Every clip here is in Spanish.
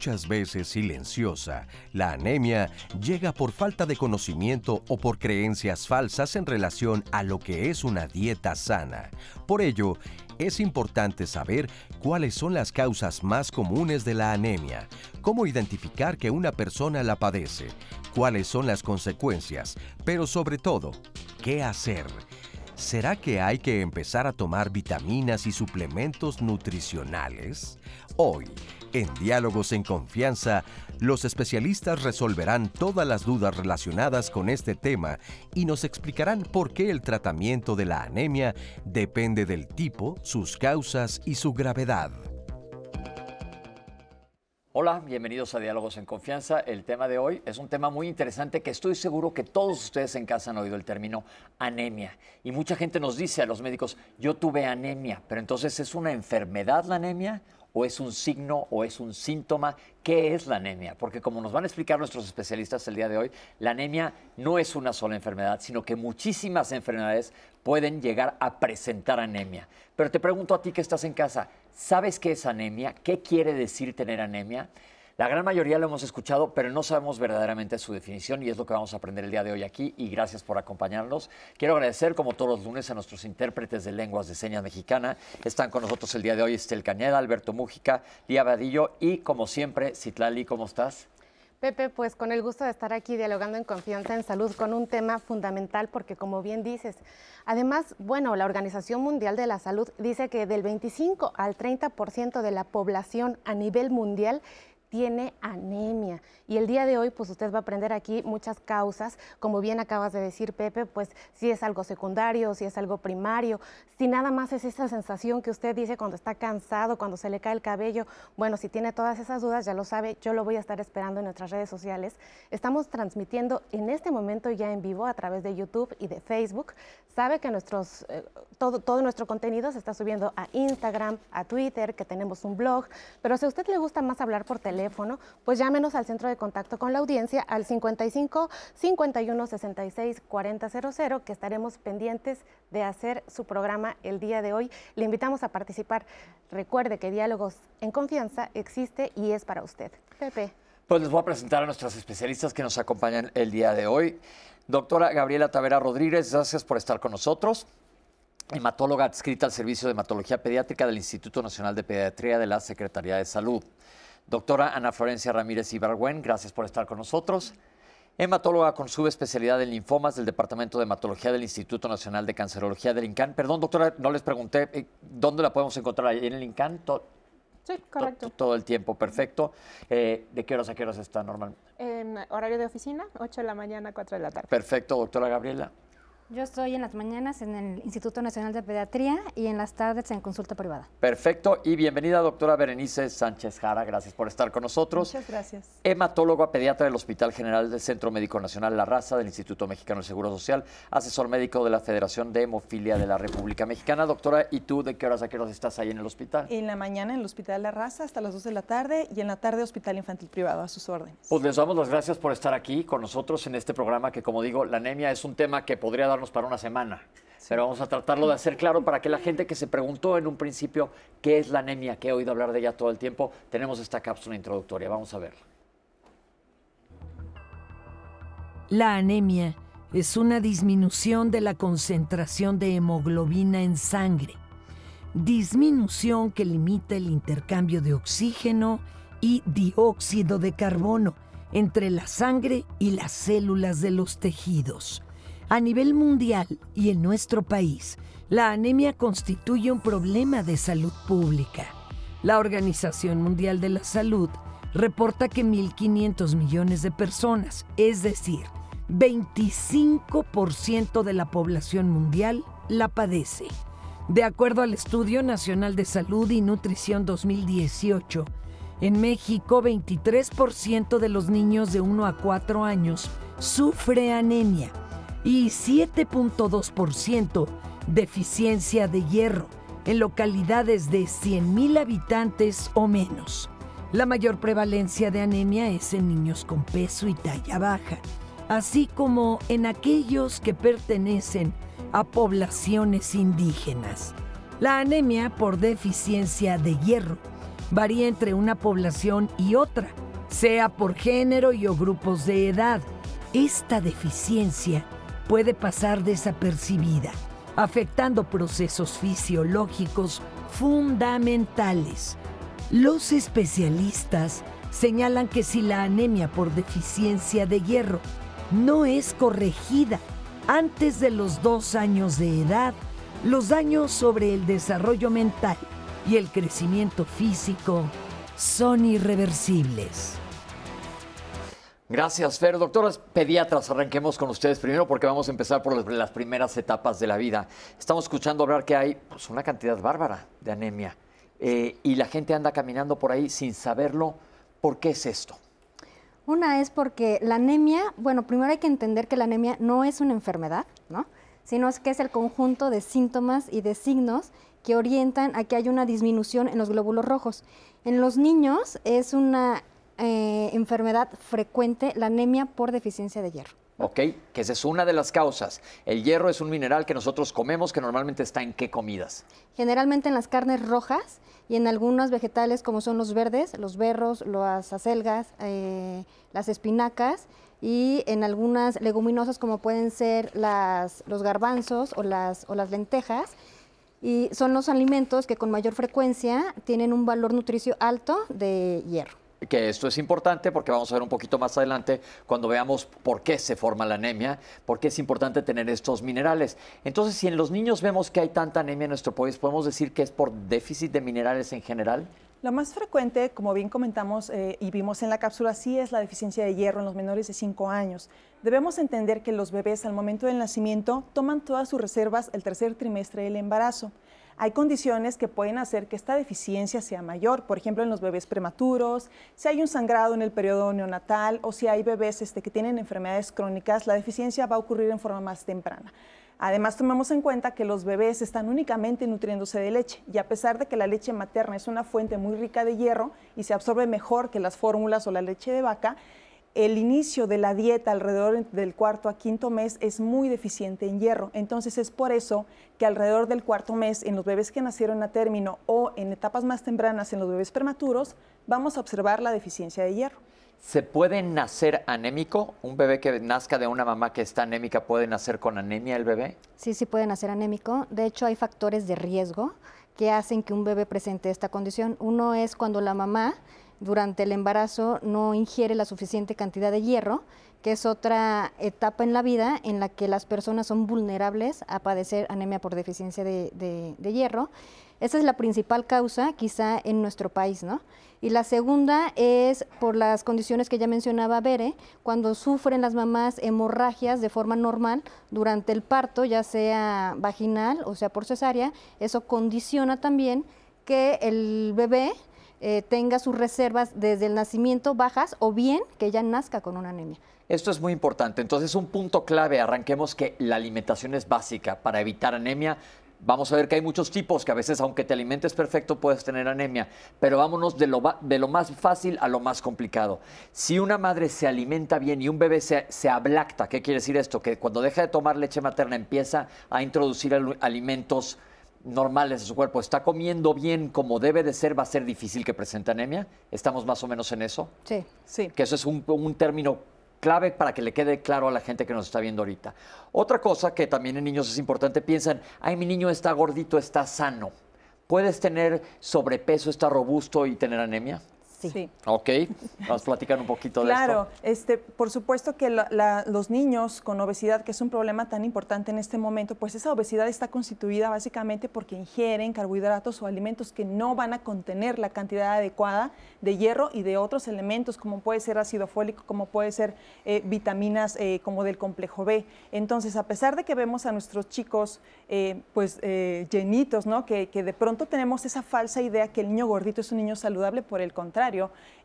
muchas veces silenciosa, la anemia llega por falta de conocimiento o por creencias falsas en relación a lo que es una dieta sana. Por ello, es importante saber cuáles son las causas más comunes de la anemia, cómo identificar que una persona la padece, cuáles son las consecuencias, pero sobre todo, qué hacer. ¿Será que hay que empezar a tomar vitaminas y suplementos nutricionales? Hoy, en Diálogos en Confianza, los especialistas resolverán todas las dudas relacionadas con este tema y nos explicarán por qué el tratamiento de la anemia depende del tipo, sus causas y su gravedad. Hola, bienvenidos a Diálogos en Confianza. El tema de hoy es un tema muy interesante que estoy seguro que todos ustedes en casa han oído el término anemia. Y mucha gente nos dice a los médicos, yo tuve anemia, pero entonces es una enfermedad la anemia o es un signo o es un síntoma? ¿Qué es la anemia? Porque como nos van a explicar nuestros especialistas el día de hoy, la anemia no es una sola enfermedad, sino que muchísimas enfermedades pueden llegar a presentar anemia. Pero te pregunto a ti que estás en casa, ¿sabes qué es anemia? ¿Qué quiere decir tener anemia? La gran mayoría lo hemos escuchado, pero no sabemos verdaderamente su definición y es lo que vamos a aprender el día de hoy aquí y gracias por acompañarnos. Quiero agradecer como todos los lunes a nuestros intérpretes de lenguas de señas mexicana. Están con nosotros el día de hoy Estel Cañeda, Alberto Mújica, Lía Vadillo y como siempre, Citlali, ¿cómo estás? Pepe, pues con el gusto de estar aquí dialogando en confianza en salud con un tema fundamental porque como bien dices, además, bueno, la Organización Mundial de la Salud dice que del 25 al 30% de la población a nivel mundial tiene anemia. Y el día de hoy, pues usted va a aprender aquí muchas causas, como bien acabas de decir, Pepe, pues si es algo secundario, si es algo primario, si nada más es esa sensación que usted dice cuando está cansado, cuando se le cae el cabello. Bueno, si tiene todas esas dudas, ya lo sabe, yo lo voy a estar esperando en nuestras redes sociales. Estamos transmitiendo en este momento ya en vivo a través de YouTube y de Facebook. Sabe que nuestros, eh, todo, todo nuestro contenido se está subiendo a Instagram, a Twitter, que tenemos un blog, pero si a usted le gusta más hablar por teléfono, pues llámenos al centro de contacto con la audiencia al 55 51 66 4000, que estaremos pendientes de hacer su programa el día de hoy. Le invitamos a participar. Recuerde que Diálogos en Confianza existe y es para usted. Pepe. Pues les voy a presentar a nuestros especialistas que nos acompañan el día de hoy. Doctora Gabriela Tavera Rodríguez, gracias por estar con nosotros. Hematóloga adscrita al Servicio de Hematología Pediátrica del Instituto Nacional de Pediatría de la Secretaría de Salud. Doctora Ana Florencia Ramírez Ibargüen, gracias por estar con nosotros. Hematóloga con subespecialidad en linfomas del Departamento de Hematología del Instituto Nacional de Cancerología del INCAN. Perdón, doctora, no les pregunté eh, dónde la podemos encontrar ahí en el INCAN. Sí, correcto. Todo el tiempo, perfecto. Eh, ¿De qué horas a qué horas está normal? En horario de oficina, 8 de la mañana, 4 de la tarde. Perfecto, doctora Gabriela. Yo estoy en las mañanas en el Instituto Nacional de Pediatría y en las tardes en consulta privada. Perfecto. Y bienvenida, doctora Berenice Sánchez Jara. Gracias por estar con nosotros. Muchas gracias. Hematóloga pediatra del Hospital General del Centro Médico Nacional La Raza del Instituto Mexicano del Seguro Social, asesor médico de la Federación de Hemofilia de la República Mexicana. Doctora, ¿y tú de qué horas a qué horas estás ahí en el hospital? En la mañana en el Hospital La Raza hasta las 2 de la tarde y en la tarde Hospital Infantil Privado a sus órdenes. Pues les damos las gracias por estar aquí con nosotros en este programa que, como digo, la anemia es un tema que podría dar para una semana. Pero vamos a tratarlo de hacer claro para que la gente que se preguntó en un principio qué es la anemia, que he oído hablar de ella todo el tiempo, tenemos esta cápsula introductoria. Vamos a verla. La anemia es una disminución de la concentración de hemoglobina en sangre, disminución que limita el intercambio de oxígeno y dióxido de carbono entre la sangre y las células de los tejidos. A nivel mundial y en nuestro país, la anemia constituye un problema de salud pública. La Organización Mundial de la Salud reporta que 1.500 millones de personas, es decir, 25% de la población mundial, la padece. De acuerdo al Estudio Nacional de Salud y Nutrición 2018, en México 23% de los niños de 1 a 4 años sufre anemia y 7.2% deficiencia de hierro en localidades de 100.000 habitantes o menos. La mayor prevalencia de anemia es en niños con peso y talla baja, así como en aquellos que pertenecen a poblaciones indígenas. La anemia por deficiencia de hierro varía entre una población y otra, sea por género y o grupos de edad. Esta deficiencia puede pasar desapercibida, afectando procesos fisiológicos fundamentales. Los especialistas señalan que si la anemia por deficiencia de hierro no es corregida antes de los dos años de edad, los daños sobre el desarrollo mental y el crecimiento físico son irreversibles. Gracias, Fer. Doctoras pediatras, arranquemos con ustedes primero porque vamos a empezar por las primeras etapas de la vida. Estamos escuchando hablar que hay pues, una cantidad bárbara de anemia eh, y la gente anda caminando por ahí sin saberlo. ¿Por qué es esto? Una es porque la anemia, bueno, primero hay que entender que la anemia no es una enfermedad, ¿no? Sino es que es el conjunto de síntomas y de signos que orientan a que hay una disminución en los glóbulos rojos. En los niños es una eh, enfermedad frecuente, la anemia por deficiencia de hierro. Ok, que esa es una de las causas. El hierro es un mineral que nosotros comemos que normalmente está en qué comidas. Generalmente en las carnes rojas y en algunos vegetales como son los verdes, los berros, las acelgas, eh, las espinacas y en algunas leguminosas como pueden ser los garbanzos o las, o las lentejas. Y son los alimentos que con mayor frecuencia tienen un valor nutricio alto de hierro que esto es importante porque vamos a ver un poquito más adelante cuando veamos por qué se forma la anemia, por qué es importante tener estos minerales. Entonces, si en los niños vemos que hay tanta anemia en nuestro país, ¿podemos decir que es por déficit de minerales en general? Lo más frecuente, como bien comentamos eh, y vimos en la cápsula, sí es la deficiencia de hierro en los menores de 5 años. Debemos entender que los bebés al momento del nacimiento toman todas sus reservas el tercer trimestre del embarazo hay condiciones que pueden hacer que esta deficiencia sea mayor, por ejemplo en los bebés prematuros, si hay un sangrado en el periodo neonatal o si hay bebés este, que tienen enfermedades crónicas, la deficiencia va a ocurrir en forma más temprana. Además, tomamos en cuenta que los bebés están únicamente nutriéndose de leche y a pesar de que la leche materna es una fuente muy rica de hierro y se absorbe mejor que las fórmulas o la leche de vaca, el inicio de la dieta alrededor del cuarto a quinto mes es muy deficiente en hierro. Entonces es por eso que alrededor del cuarto mes en los bebés que nacieron a término o en etapas más tempranas en los bebés prematuros vamos a observar la deficiencia de hierro. ¿Se puede nacer anémico? ¿Un bebé que nazca de una mamá que está anémica puede nacer con anemia el bebé? Sí, sí puede nacer anémico. De hecho hay factores de riesgo que hacen que un bebé presente esta condición. Uno es cuando la mamá durante el embarazo no ingiere la suficiente cantidad de hierro, que es otra etapa en la vida en la que las personas son vulnerables a padecer anemia por deficiencia de, hierro. Esa es la principal causa, quizá, en nuestro país, ¿no? Y la segunda es por las condiciones que ya mencionaba Bere, cuando sufren las mamás hemorragias de forma normal durante el parto, ya sea vaginal o sea por cesárea, eso condiciona también que el bebé eh, tenga sus reservas desde el nacimiento bajas o bien que ella nazca con una anemia. Esto es muy importante. Entonces, un punto clave, arranquemos que la alimentación es básica para evitar anemia. Vamos a ver que hay muchos tipos que a veces, aunque te alimentes perfecto, puedes tener anemia. Pero vámonos de lo, de lo más fácil a lo más complicado. Si una madre se alimenta bien y un bebé se, se ablacta, ¿qué quiere decir esto? Que cuando deja de tomar leche materna empieza a introducir alimentos normales de su cuerpo está comiendo bien como debe de ser, va a ser difícil que presente anemia. ¿Estamos más o menos en eso? Sí. sí. Que eso es un, un término clave para que le quede claro a la gente que nos está viendo ahorita. Otra cosa que también en niños es importante, piensan, ay, mi niño está gordito, está sano. ¿Puedes tener sobrepeso, está robusto y tener anemia? Sí. Ok, vamos a platicar un poquito de esto. Claro, este, por supuesto que los niños con obesidad, que es un problema tan importante en este momento, pues esa obesidad está constituida básicamente porque ingieren carbohidratos o alimentos que no van a contener la cantidad adecuada de hierro y de otros elementos, como puede ser ácido fólico, como puede ser eh, vitaminas eh, como del complejo B. Entonces, a pesar de que vemos a nuestros chicos eh, pues llenitos, ¿no? que de pronto tenemos esa falsa idea que el niño gordito es un niño saludable, por el contrario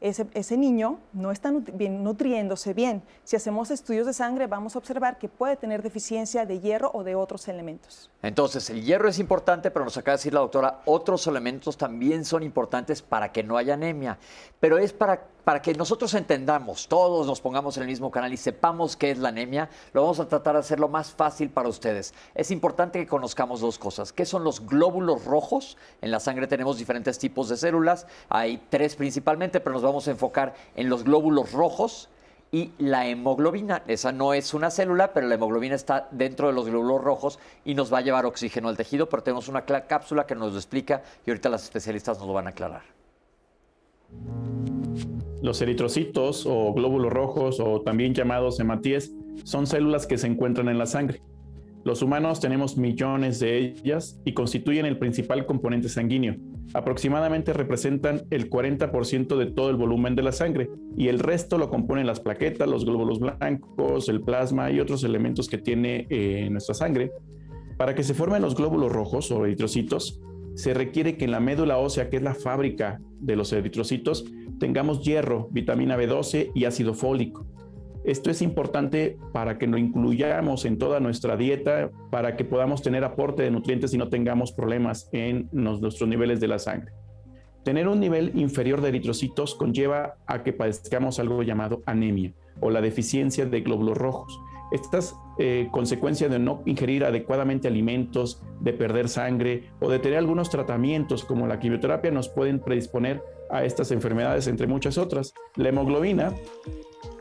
ese, niño no está nutriéndose bien. Si hacemos estudios de sangre, vamos a observar que puede tener deficiencia de hierro o de otros elementos. Entonces, el hierro es importante, pero nos acaba de decir la doctora, otros elementos también son importantes para que no haya anemia. Pero es para para que nosotros entendamos, todos nos pongamos en el mismo canal y sepamos qué es la anemia, lo vamos a tratar de hacerlo más fácil para ustedes. Es importante que conozcamos dos cosas. ¿Qué son los glóbulos rojos? En la sangre tenemos diferentes tipos de células, hay tres principalmente, pero nos vamos a enfocar en los glóbulos rojos, y la hemoglobina. Esa no es una célula, pero la hemoglobina está dentro de los glóbulos rojos y nos va a llevar oxígeno al tejido, pero tenemos una cápsula que nos lo explica y ahorita las especialistas nos lo van a aclarar. Los eritrocitos o glóbulos rojos o también llamados hematíes son células que se encuentran en la sangre. Los humanos tenemos millones de ellas y constituyen el principal componente sanguíneo. Aproximadamente representan el 40% de todo el volumen de la sangre y el resto lo componen las plaquetas, los glóbulos blancos, el plasma y otros elementos que tiene eh, nuestra sangre. Para que se formen los glóbulos rojos o eritrocitos, se requiere que en la médula ósea, que es la fábrica de los eritrocitos, tengamos hierro, vitamina B12 y ácido fólico. Esto es importante para que lo incluyamos en toda nuestra dieta, para que podamos tener aporte de nutrientes y no tengamos problemas en nuestros niveles de la sangre. Tener un nivel inferior de eritrocitos conlleva a que padezcamos algo llamado anemia o la deficiencia de glóbulos rojos estas eh, consecuencias de no ingerir adecuadamente alimentos, de perder sangre o de tener algunos tratamientos como la quimioterapia nos pueden predisponer a estas enfermedades, entre muchas otras. La hemoglobina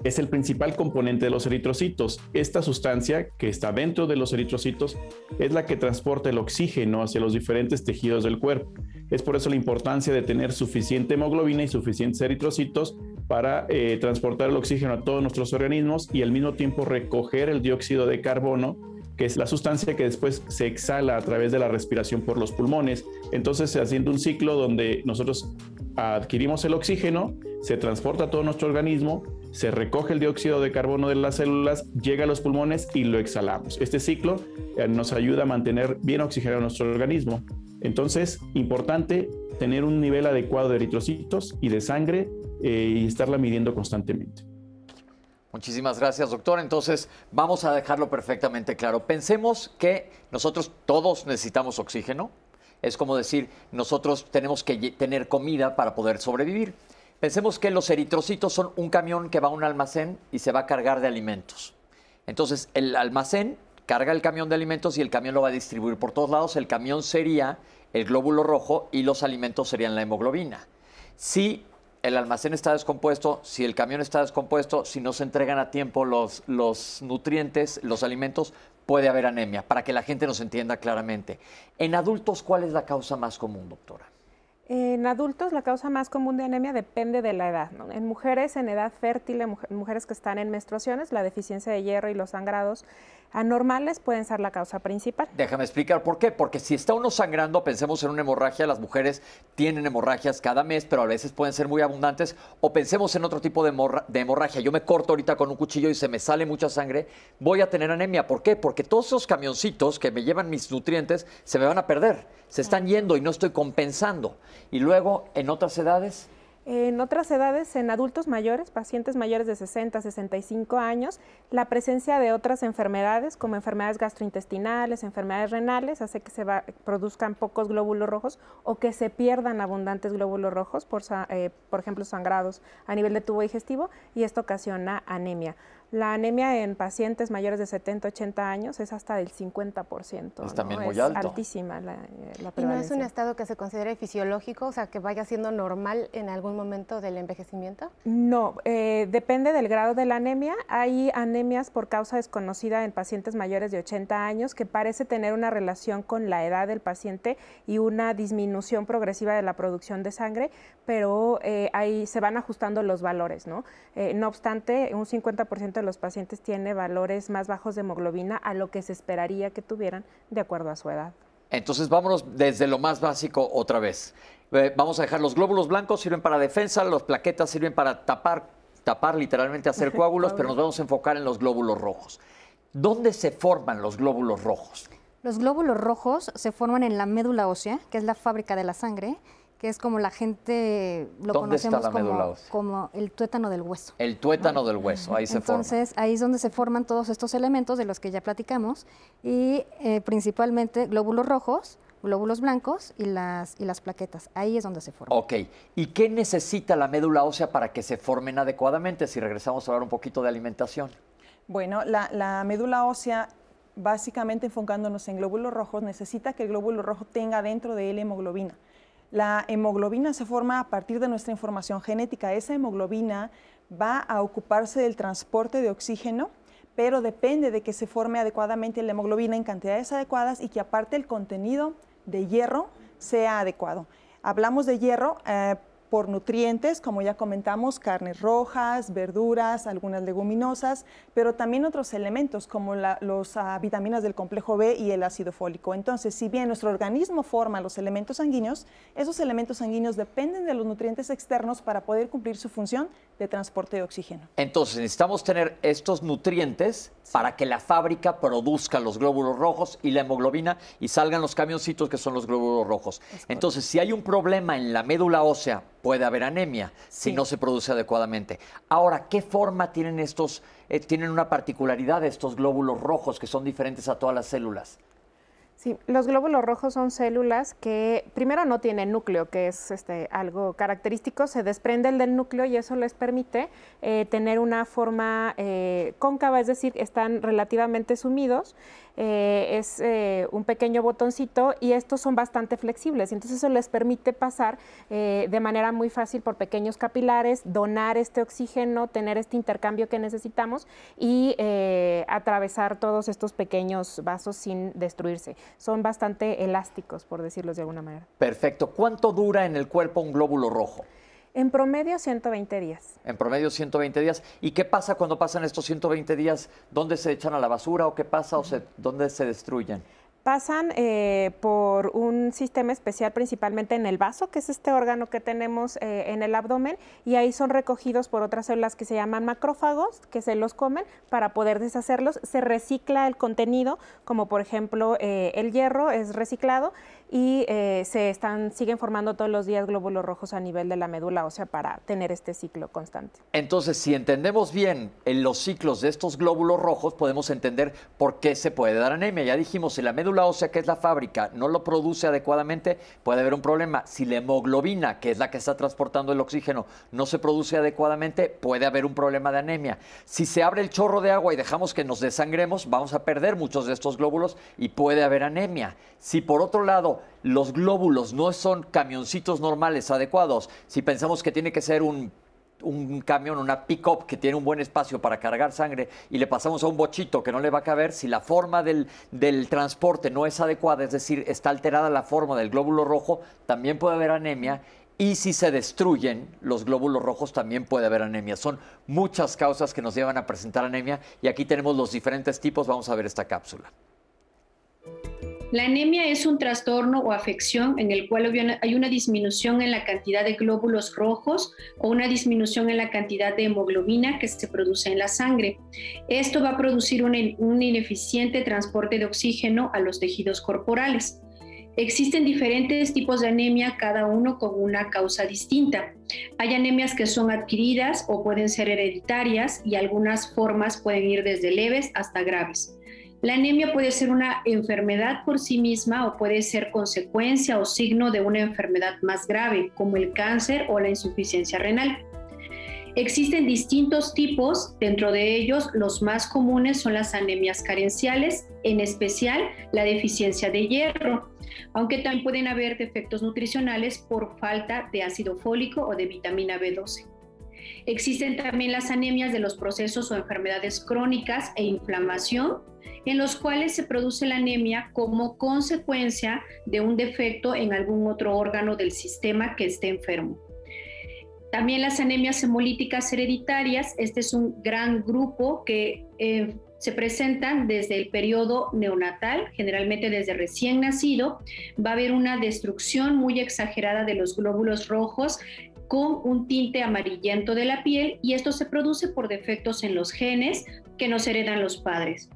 es el principal componente de los eritrocitos. Esta sustancia que está dentro de los eritrocitos es la que transporta el oxígeno hacia los diferentes tejidos del cuerpo. Es por eso la importancia de tener suficiente hemoglobina y suficientes eritrocitos para eh, transportar el oxígeno a todos nuestros organismos y al mismo tiempo recoger el dióxido de carbono que es la sustancia que después se exhala a través de la respiración por los pulmones. Entonces, haciendo un ciclo donde nosotros adquirimos el oxígeno, se transporta a todo nuestro organismo, se recoge el dióxido de carbono de las células, llega a los pulmones y lo exhalamos. Este ciclo eh, nos ayuda a mantener bien oxigenado nuestro organismo. Entonces, importante tener un nivel adecuado de eritrocitos y de sangre eh, y estarla midiendo constantemente. Muchísimas gracias, doctor. Entonces, vamos a dejarlo perfectamente claro. Pensemos que nosotros todos necesitamos oxígeno. Es como decir, nosotros tenemos que tener comida para poder sobrevivir. Pensemos que los eritrocitos son un camión que va a un almacén y se va a cargar de alimentos. Entonces, el almacén carga el camión de alimentos y el camión lo va a distribuir por todos lados. El camión sería el glóbulo rojo y los alimentos serían la hemoglobina. Si el almacén está descompuesto, si el camión está descompuesto, si no se entregan a tiempo los, los nutrientes, los alimentos, puede haber anemia, para que la gente nos entienda claramente. En adultos, ¿cuál es la causa más común, doctora? En adultos la causa más común de anemia depende de la edad. En mujeres en edad fértil, en mujeres que están en menstruaciones, la deficiencia de hierro y los sangrados anormales pueden ser la causa principal. Déjame explicar por qué. Porque si está uno sangrando, pensemos en una hemorragia, las mujeres tienen hemorragias cada mes, pero a veces pueden ser muy abundantes. O pensemos en otro tipo de, de hemorragia. Yo me corto ahorita con un cuchillo y se me sale mucha sangre. Voy a tener anemia. ¿Por qué? Porque todos esos camioncitos que me llevan mis nutrientes se me van a perder. Se están yendo y no estoy compensando. Y luego, en otras edades, en otras edades, en adultos mayores, pacientes mayores de 60 65 años, la presencia de otras enfermedades como enfermedades gastrointestinales, enfermedades renales, hace que se produzcan pocos glóbulos rojos o que se pierdan abundantes glóbulos rojos, por eh, ejemplo, sangrados a nivel de tubo digestivo, y esto ocasiona anemia. La anemia en pacientes mayores de 70, 80 años es hasta del 50%. Es también muy altísima la, prevalencia. Eh, ¿Y no es un estado que se considere fisiológico, o sea, que vaya siendo normal en algún momento del envejecimiento? No, eh, depende del grado de la anemia. Hay anemias por causa desconocida en pacientes mayores de 80 años que parece tener una relación con la edad del paciente y una disminución progresiva de la producción de sangre, pero eh, ahí se van ajustando los valores, ¿no? no obstante, un 50% de los pacientes tiene valores más bajos de hemoglobina a lo que se esperaría que tuvieran de acuerdo a su edad. Entonces vámonos desde lo más básico otra vez. Eh, vamos a dejar los glóbulos blancos, sirven para defensa, los plaquetas sirven para tapar, tapar literalmente hacer coágulos, pero nos vamos a enfocar en los glóbulos rojos. ¿Dónde se forman los glóbulos rojos? Los glóbulos rojos se forman en la médula ósea, que es la fábrica de la sangre, que es como la gente lo conocemos como, el tuétano del hueso. El tuétano del hueso, ahí se forma. Entonces, ahí es donde se forman todos estos elementos de los que ya platicamos y eh, principalmente glóbulos rojos, glóbulos blancos y las, y las plaquetas. Ahí es donde se forman. Ok, ¿y qué necesita la médula ósea para que se formen adecuadamente? Si regresamos a hablar un poquito de alimentación. Bueno, la, la médula ósea básicamente enfocándonos en glóbulos rojos, necesita que el glóbulo rojo tenga dentro de él hemoglobina. La hemoglobina se forma a partir de nuestra información genética. Esa hemoglobina va a ocuparse del transporte de oxígeno, pero depende de que se forme adecuadamente la hemoglobina en cantidades adecuadas y que aparte el contenido de hierro sea adecuado. Hablamos de hierro. Eh, por nutrientes, como ya comentamos, carnes rojas, verduras, algunas leguminosas, pero también otros elementos como las ah, vitaminas del complejo B y el ácido fólico. Entonces, si bien nuestro organismo forma los elementos sanguíneos, esos elementos sanguíneos dependen de los nutrientes externos para poder cumplir su función de transporte de oxígeno. Entonces, necesitamos tener estos nutrientes para que la fábrica produzca los glóbulos rojos y la hemoglobina y salgan los camioncitos que son los glóbulos rojos. Entonces, si hay un problema en la médula ósea puede haber anemia si no se produce adecuadamente. Ahora, ¿qué forma tienen estos, eh, tienen una particularidad estos glóbulos rojos que son diferentes a todas las células? Sí, los glóbulos rojos son células que primero no tienen núcleo, que es este, algo característico, se desprenden del núcleo y eso les permite eh, tener una forma eh, cóncava, es decir, están relativamente sumidos eh, es eh, un pequeño botoncito y estos son bastante flexibles. Entonces eso les permite pasar eh, de manera muy fácil por pequeños capilares, donar este oxígeno, tener este intercambio que necesitamos y atravesar todos estos pequeños vasos sin destruirse. Son bastante elásticos, por decirlo de alguna manera. Perfecto. ¿Cuánto dura en el cuerpo un glóbulo rojo? En promedio 120 días. En promedio 120 días. ¿Y qué pasa cuando pasan estos 120 días? ¿Dónde se echan a la basura o qué pasa o se, dónde se destruyen? Pasan eh, por un sistema especial principalmente en el vaso, que es este órgano que tenemos eh, en el abdomen, y ahí son recogidos por otras células que se llaman macrófagos, que se los comen para poder deshacerlos. Se recicla el contenido, como por ejemplo eh, el hierro es reciclado y eh, se están, siguen formando todos los días glóbulos rojos a nivel de la médula ósea para tener este ciclo constante. Entonces, si entendemos bien en los ciclos de estos glóbulos rojos, podemos entender por qué se puede dar anemia. Ya dijimos, si la médula ósea, que es la fábrica, no lo produce adecuadamente, puede haber un problema. Si la hemoglobina, que es la que está transportando el oxígeno, no se produce adecuadamente, puede haber un problema de anemia. Si se abre el chorro de agua y dejamos que nos desangremos, vamos a perder muchos de estos glóbulos y puede haber anemia. Si por otro lado los glóbulos no son camioncitos normales adecuados. Si pensamos que tiene que ser un, camión, una pick-up que tiene un buen espacio para cargar sangre y le pasamos a un bochito que no le va a caber, si la forma del, del transporte no es adecuada, es decir, está alterada la forma del glóbulo rojo, también puede haber anemia y si se destruyen los glóbulos rojos también puede haber anemia. Son muchas causas que nos llevan a presentar anemia y aquí tenemos los diferentes tipos. Vamos a ver esta cápsula. La anemia es un trastorno o afección en el cual hay una disminución en la cantidad de glóbulos rojos o una disminución en la cantidad de hemoglobina que se produce en la sangre. Esto va a producir un, ineficiente transporte de oxígeno a los tejidos corporales. Existen diferentes tipos de anemia, cada uno con una causa distinta. Hay anemias que son adquiridas o pueden ser hereditarias y algunas formas pueden ir desde leves hasta graves. La anemia puede ser una enfermedad por sí misma o puede ser consecuencia o signo de una enfermedad más grave, como el cáncer o la insuficiencia renal. Existen distintos tipos, dentro de ellos los más comunes son las anemias carenciales, en especial la deficiencia de hierro, aunque también pueden haber defectos nutricionales por falta de ácido fólico o de vitamina B12. Existen también las anemias de los procesos o enfermedades crónicas e inflamación, en los cuales se produce la anemia como consecuencia de un defecto en algún otro órgano del sistema que esté enfermo. También las anemias hemolíticas hereditarias, este es un gran grupo que eh, se presentan desde el periodo neonatal, generalmente desde recién nacido. Va a haber una destrucción muy exagerada de los glóbulos rojos con un tinte amarillento de la piel y esto se produce por defectos en los genes que nos heredan los padres.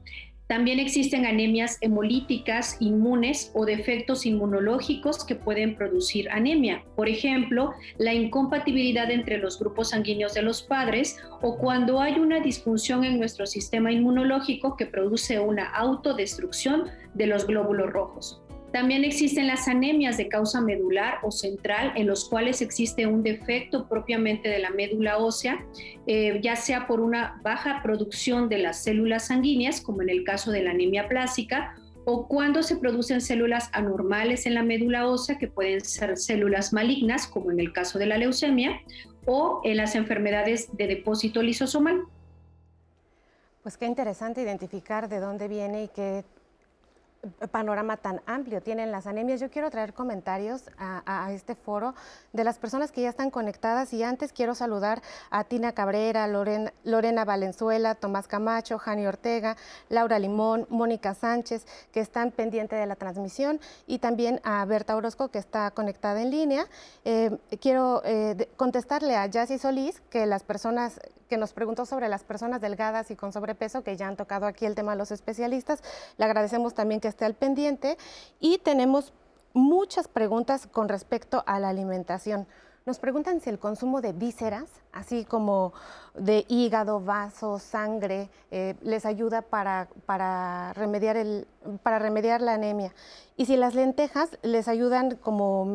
También existen anemias hemolíticas inmunes o defectos inmunológicos que pueden producir anemia. Por ejemplo, la incompatibilidad entre los grupos sanguíneos de los padres o cuando hay una disfunción en nuestro sistema inmunológico que produce una autodestrucción de los glóbulos rojos. También existen las anemias de causa medular o central, en los cuales existe un defecto propiamente de la médula ósea, eh, ya sea por una baja producción de las células sanguíneas, como en el caso de la anemia plástica, o cuando se producen células anormales en la médula ósea, que pueden ser células malignas, como en el caso de la leucemia, o en las enfermedades de depósito lisosomal. Pues qué interesante identificar de dónde viene y qué panorama tan amplio tienen las anemias. Yo quiero traer comentarios a, este foro de las personas que ya están conectadas y antes quiero saludar a Tina Cabrera, Lorena Valenzuela, Tomás Camacho, Jani Ortega, Laura Limón, Mónica Sánchez, que están pendientes de la transmisión y también a Berta Orozco, que está conectada en línea. Eh, quiero eh, contestarle a Yasi Solís que las personas que nos preguntó sobre las personas delgadas y con sobrepeso, que ya han tocado aquí el tema de los especialistas. Le agradecemos también que esté al pendiente y tenemos muchas preguntas con respecto a la alimentación. Nos preguntan si el consumo de vísceras, así como de hígado, vaso, sangre, eh, les ayuda para, remediar el, para remediar la anemia. Y si las lentejas les ayudan como,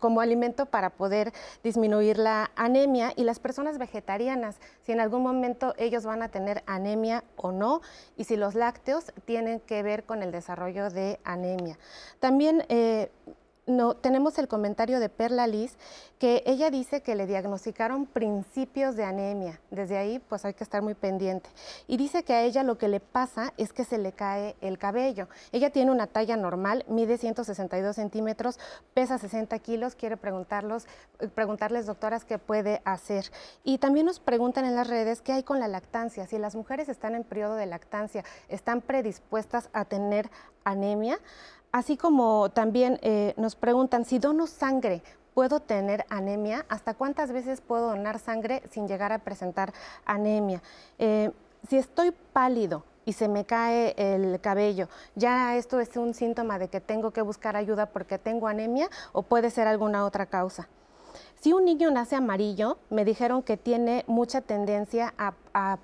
como alimento para poder disminuir la anemia. Y las personas vegetarianas, si en algún momento ellos van a tener anemia o no. Y si los lácteos tienen que ver con el desarrollo de anemia. También eh, no, tenemos el comentario de Perla Liz, que ella dice que le diagnosticaron principios de anemia. Desde ahí, pues hay que estar muy pendiente. Y dice que a ella lo que le pasa es que se le cae el cabello. Ella tiene una talla normal, mide 162 centímetros, pesa 60 kilos. Quiere preguntarlos, preguntarles, doctoras, qué puede hacer. Y también nos preguntan en las redes qué hay con la lactancia. Si las mujeres están en periodo de lactancia, ¿están predispuestas a tener anemia? Así como también eh, nos preguntan, si dono sangre, ¿puedo tener anemia? ¿Hasta cuántas veces puedo donar sangre sin llegar a presentar anemia? Eh, si estoy pálido, y se me cae el cabello. Ya esto es un síntoma de que tengo que buscar ayuda porque tengo anemia o puede ser alguna otra causa. Si un niño nace amarillo, me dijeron que tiene mucha tendencia a,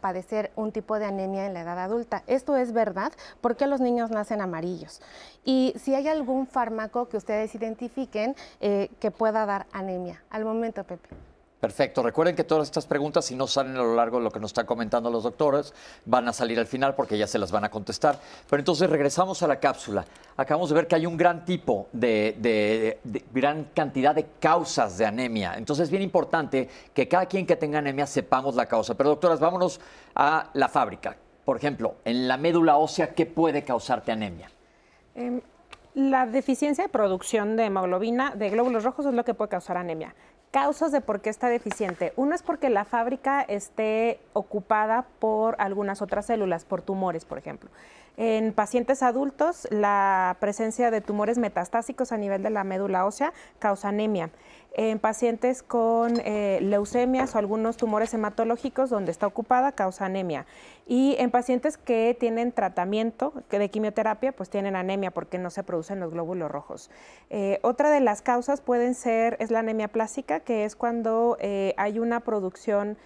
padecer un tipo de anemia en la edad adulta. Esto es verdad porque los niños nacen amarillos. Y si hay algún fármaco que ustedes identifiquen eh, que pueda dar anemia. Al momento, Pepe. Perfecto. Recuerden que todas estas preguntas, si no salen a lo largo de lo que nos están comentando los doctores, van a salir al final porque ya se las van a contestar. Pero entonces regresamos a la cápsula. Acabamos de ver que hay un gran tipo de, gran cantidad de causas de anemia. Entonces es bien importante que cada quien que tenga anemia sepamos la causa. Pero doctoras, vámonos a la fábrica. Por ejemplo, en la médula ósea, ¿qué puede causarte anemia? Em, la deficiencia de producción de hemoglobina de glóbulos rojos es lo que puede causar anemia causas de por qué está deficiente. Uno es porque la fábrica esté ocupada por algunas otras células, por tumores, por ejemplo. En pacientes adultos, la presencia de tumores metastásicos a nivel de la médula ósea causa anemia en pacientes con eh, leucemias o algunos tumores hematológicos donde está ocupada causa anemia. Y en pacientes que tienen tratamiento de quimioterapia, pues tienen anemia porque no se producen los glóbulos rojos. Eh, otra de las causas pueden ser, es la anemia plástica, que es cuando eh, hay una producción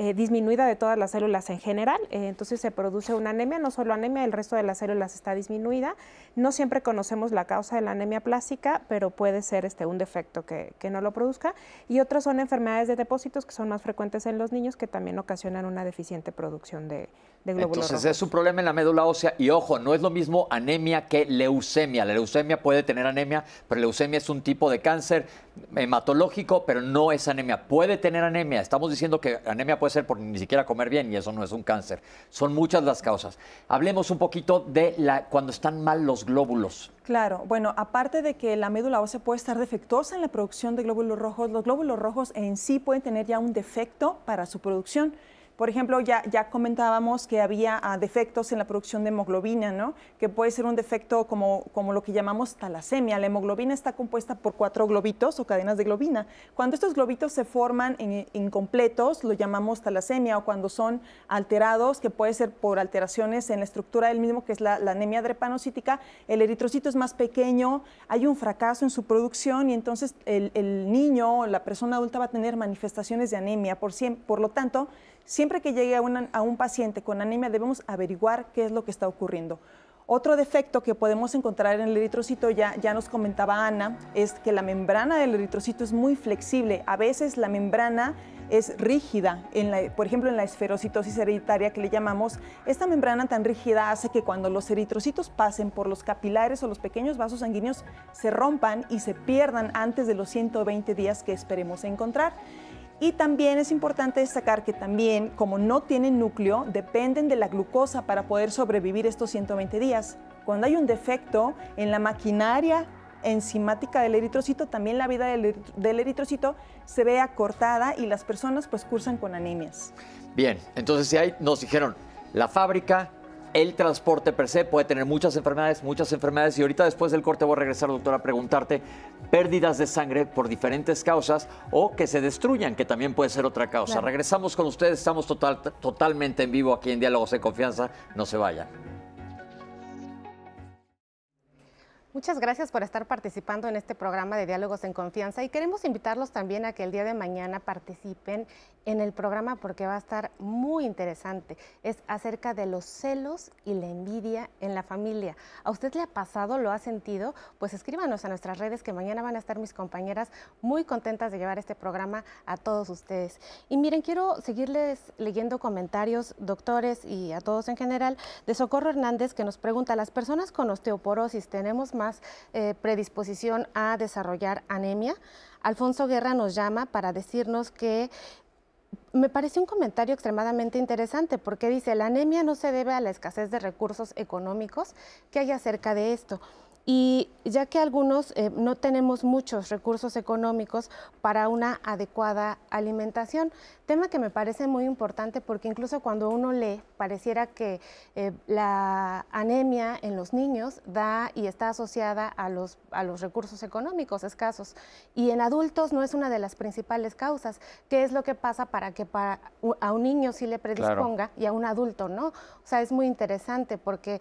eh, disminuida de todas las células en general. Eh, entonces se produce una anemia, no solo anemia, el resto de las células está disminuida. No siempre conocemos la causa de la anemia plástica, pero puede ser este, un defecto que, que no lo produzca. Y otras son enfermedades de depósitos que son más frecuentes en los niños que también ocasionan una deficiente producción de, entonces es un problema en la médula ósea y ojo, no es lo mismo anemia que leucemia. La leucemia puede tener anemia, pero leucemia es un tipo de cáncer hematológico, pero no es anemia. Puede tener anemia. Estamos diciendo que anemia puede ser por ni siquiera comer bien y eso no es un cáncer. Son muchas las causas. Hablemos un poquito de la, cuando están mal los glóbulos. Claro, bueno, aparte de que la médula ósea puede estar defectuosa en la producción de glóbulos rojos, los glóbulos rojos en sí pueden tener ya un defecto para su producción. Por ejemplo, ya, comentábamos que había ah, defectos en la producción de hemoglobina, ¿no? Que puede ser un defecto como, lo que llamamos talasemia. La hemoglobina está compuesta por cuatro globitos o cadenas de globina. Cuando estos globitos se forman incompletos, lo llamamos talasemia, o cuando son alterados, que puede ser por alteraciones en la estructura del mismo, que es la, anemia drepanocítica, el eritrocito es más pequeño, hay un fracaso en su producción y entonces el, niño o la persona adulta va a tener manifestaciones de anemia. Por, por lo tanto, Siempre que llegue a, un paciente con anemia debemos averiguar qué es lo que está ocurriendo. Otro defecto que podemos encontrar en el eritrocito, ya, ya nos comentaba Ana, es que la membrana del eritrocito es muy flexible. A veces la membrana es rígida. por ejemplo, en la esferocitosis hereditaria que le llamamos, esta membrana tan rígida hace que cuando los eritrocitos pasen por los capilares o los pequeños vasos sanguíneos, se rompan y se pierdan antes de los 120 días que esperemos encontrar. Y también es importante destacar que también, como no tienen núcleo, dependen de la glucosa para poder sobrevivir estos 120 días. Cuando hay un defecto en la maquinaria enzimática del eritrocito, también la vida del, eritrocito se ve acortada y las personas pues cursan con anemias. Bien, entonces si nos dijeron, la fábrica el transporte per se puede tener muchas enfermedades, muchas enfermedades. Y ahorita después del corte voy a regresar, doctora, a preguntarte pérdidas de sangre por diferentes causas o que se destruyan, que también puede ser otra causa. Regresamos con ustedes, estamos totalmente en vivo aquí en Diálogos en Confianza. No se vayan. Muchas gracias por estar participando en este programa de Diálogos en Confianza y queremos invitarlos también a que el día de mañana participen en el programa porque va a estar muy interesante. Es acerca de los celos y la envidia en la familia. ¿A usted le ha pasado? ¿Lo ha sentido? Pues escríbanos a nuestras redes que mañana van a estar mis compañeras muy contentas de llevar este programa a todos ustedes. Y miren, quiero seguirles leyendo comentarios, doctores y a todos en general, de Socorro Hernández que nos pregunta, ¿las personas con osteoporosis tenemos más eh, predisposición a desarrollar anemia? Alfonso Guerra nos llama para decirnos que me parece un comentario extremadamente interesante porque dice, la anemia no se debe a la escasez de recursos económicos que hay acerca de esto y ya que algunos eh, no tenemos muchos recursos económicos para una adecuada alimentación, tema que me parece muy importante porque incluso cuando uno lee pareciera que eh, la anemia en los niños da y está asociada a los, a los recursos económicos escasos y en adultos no es una de las principales causas. ¿Qué es lo que pasa para que para, a un niño sí le predisponga y a un adulto no? O sea, es muy interesante porque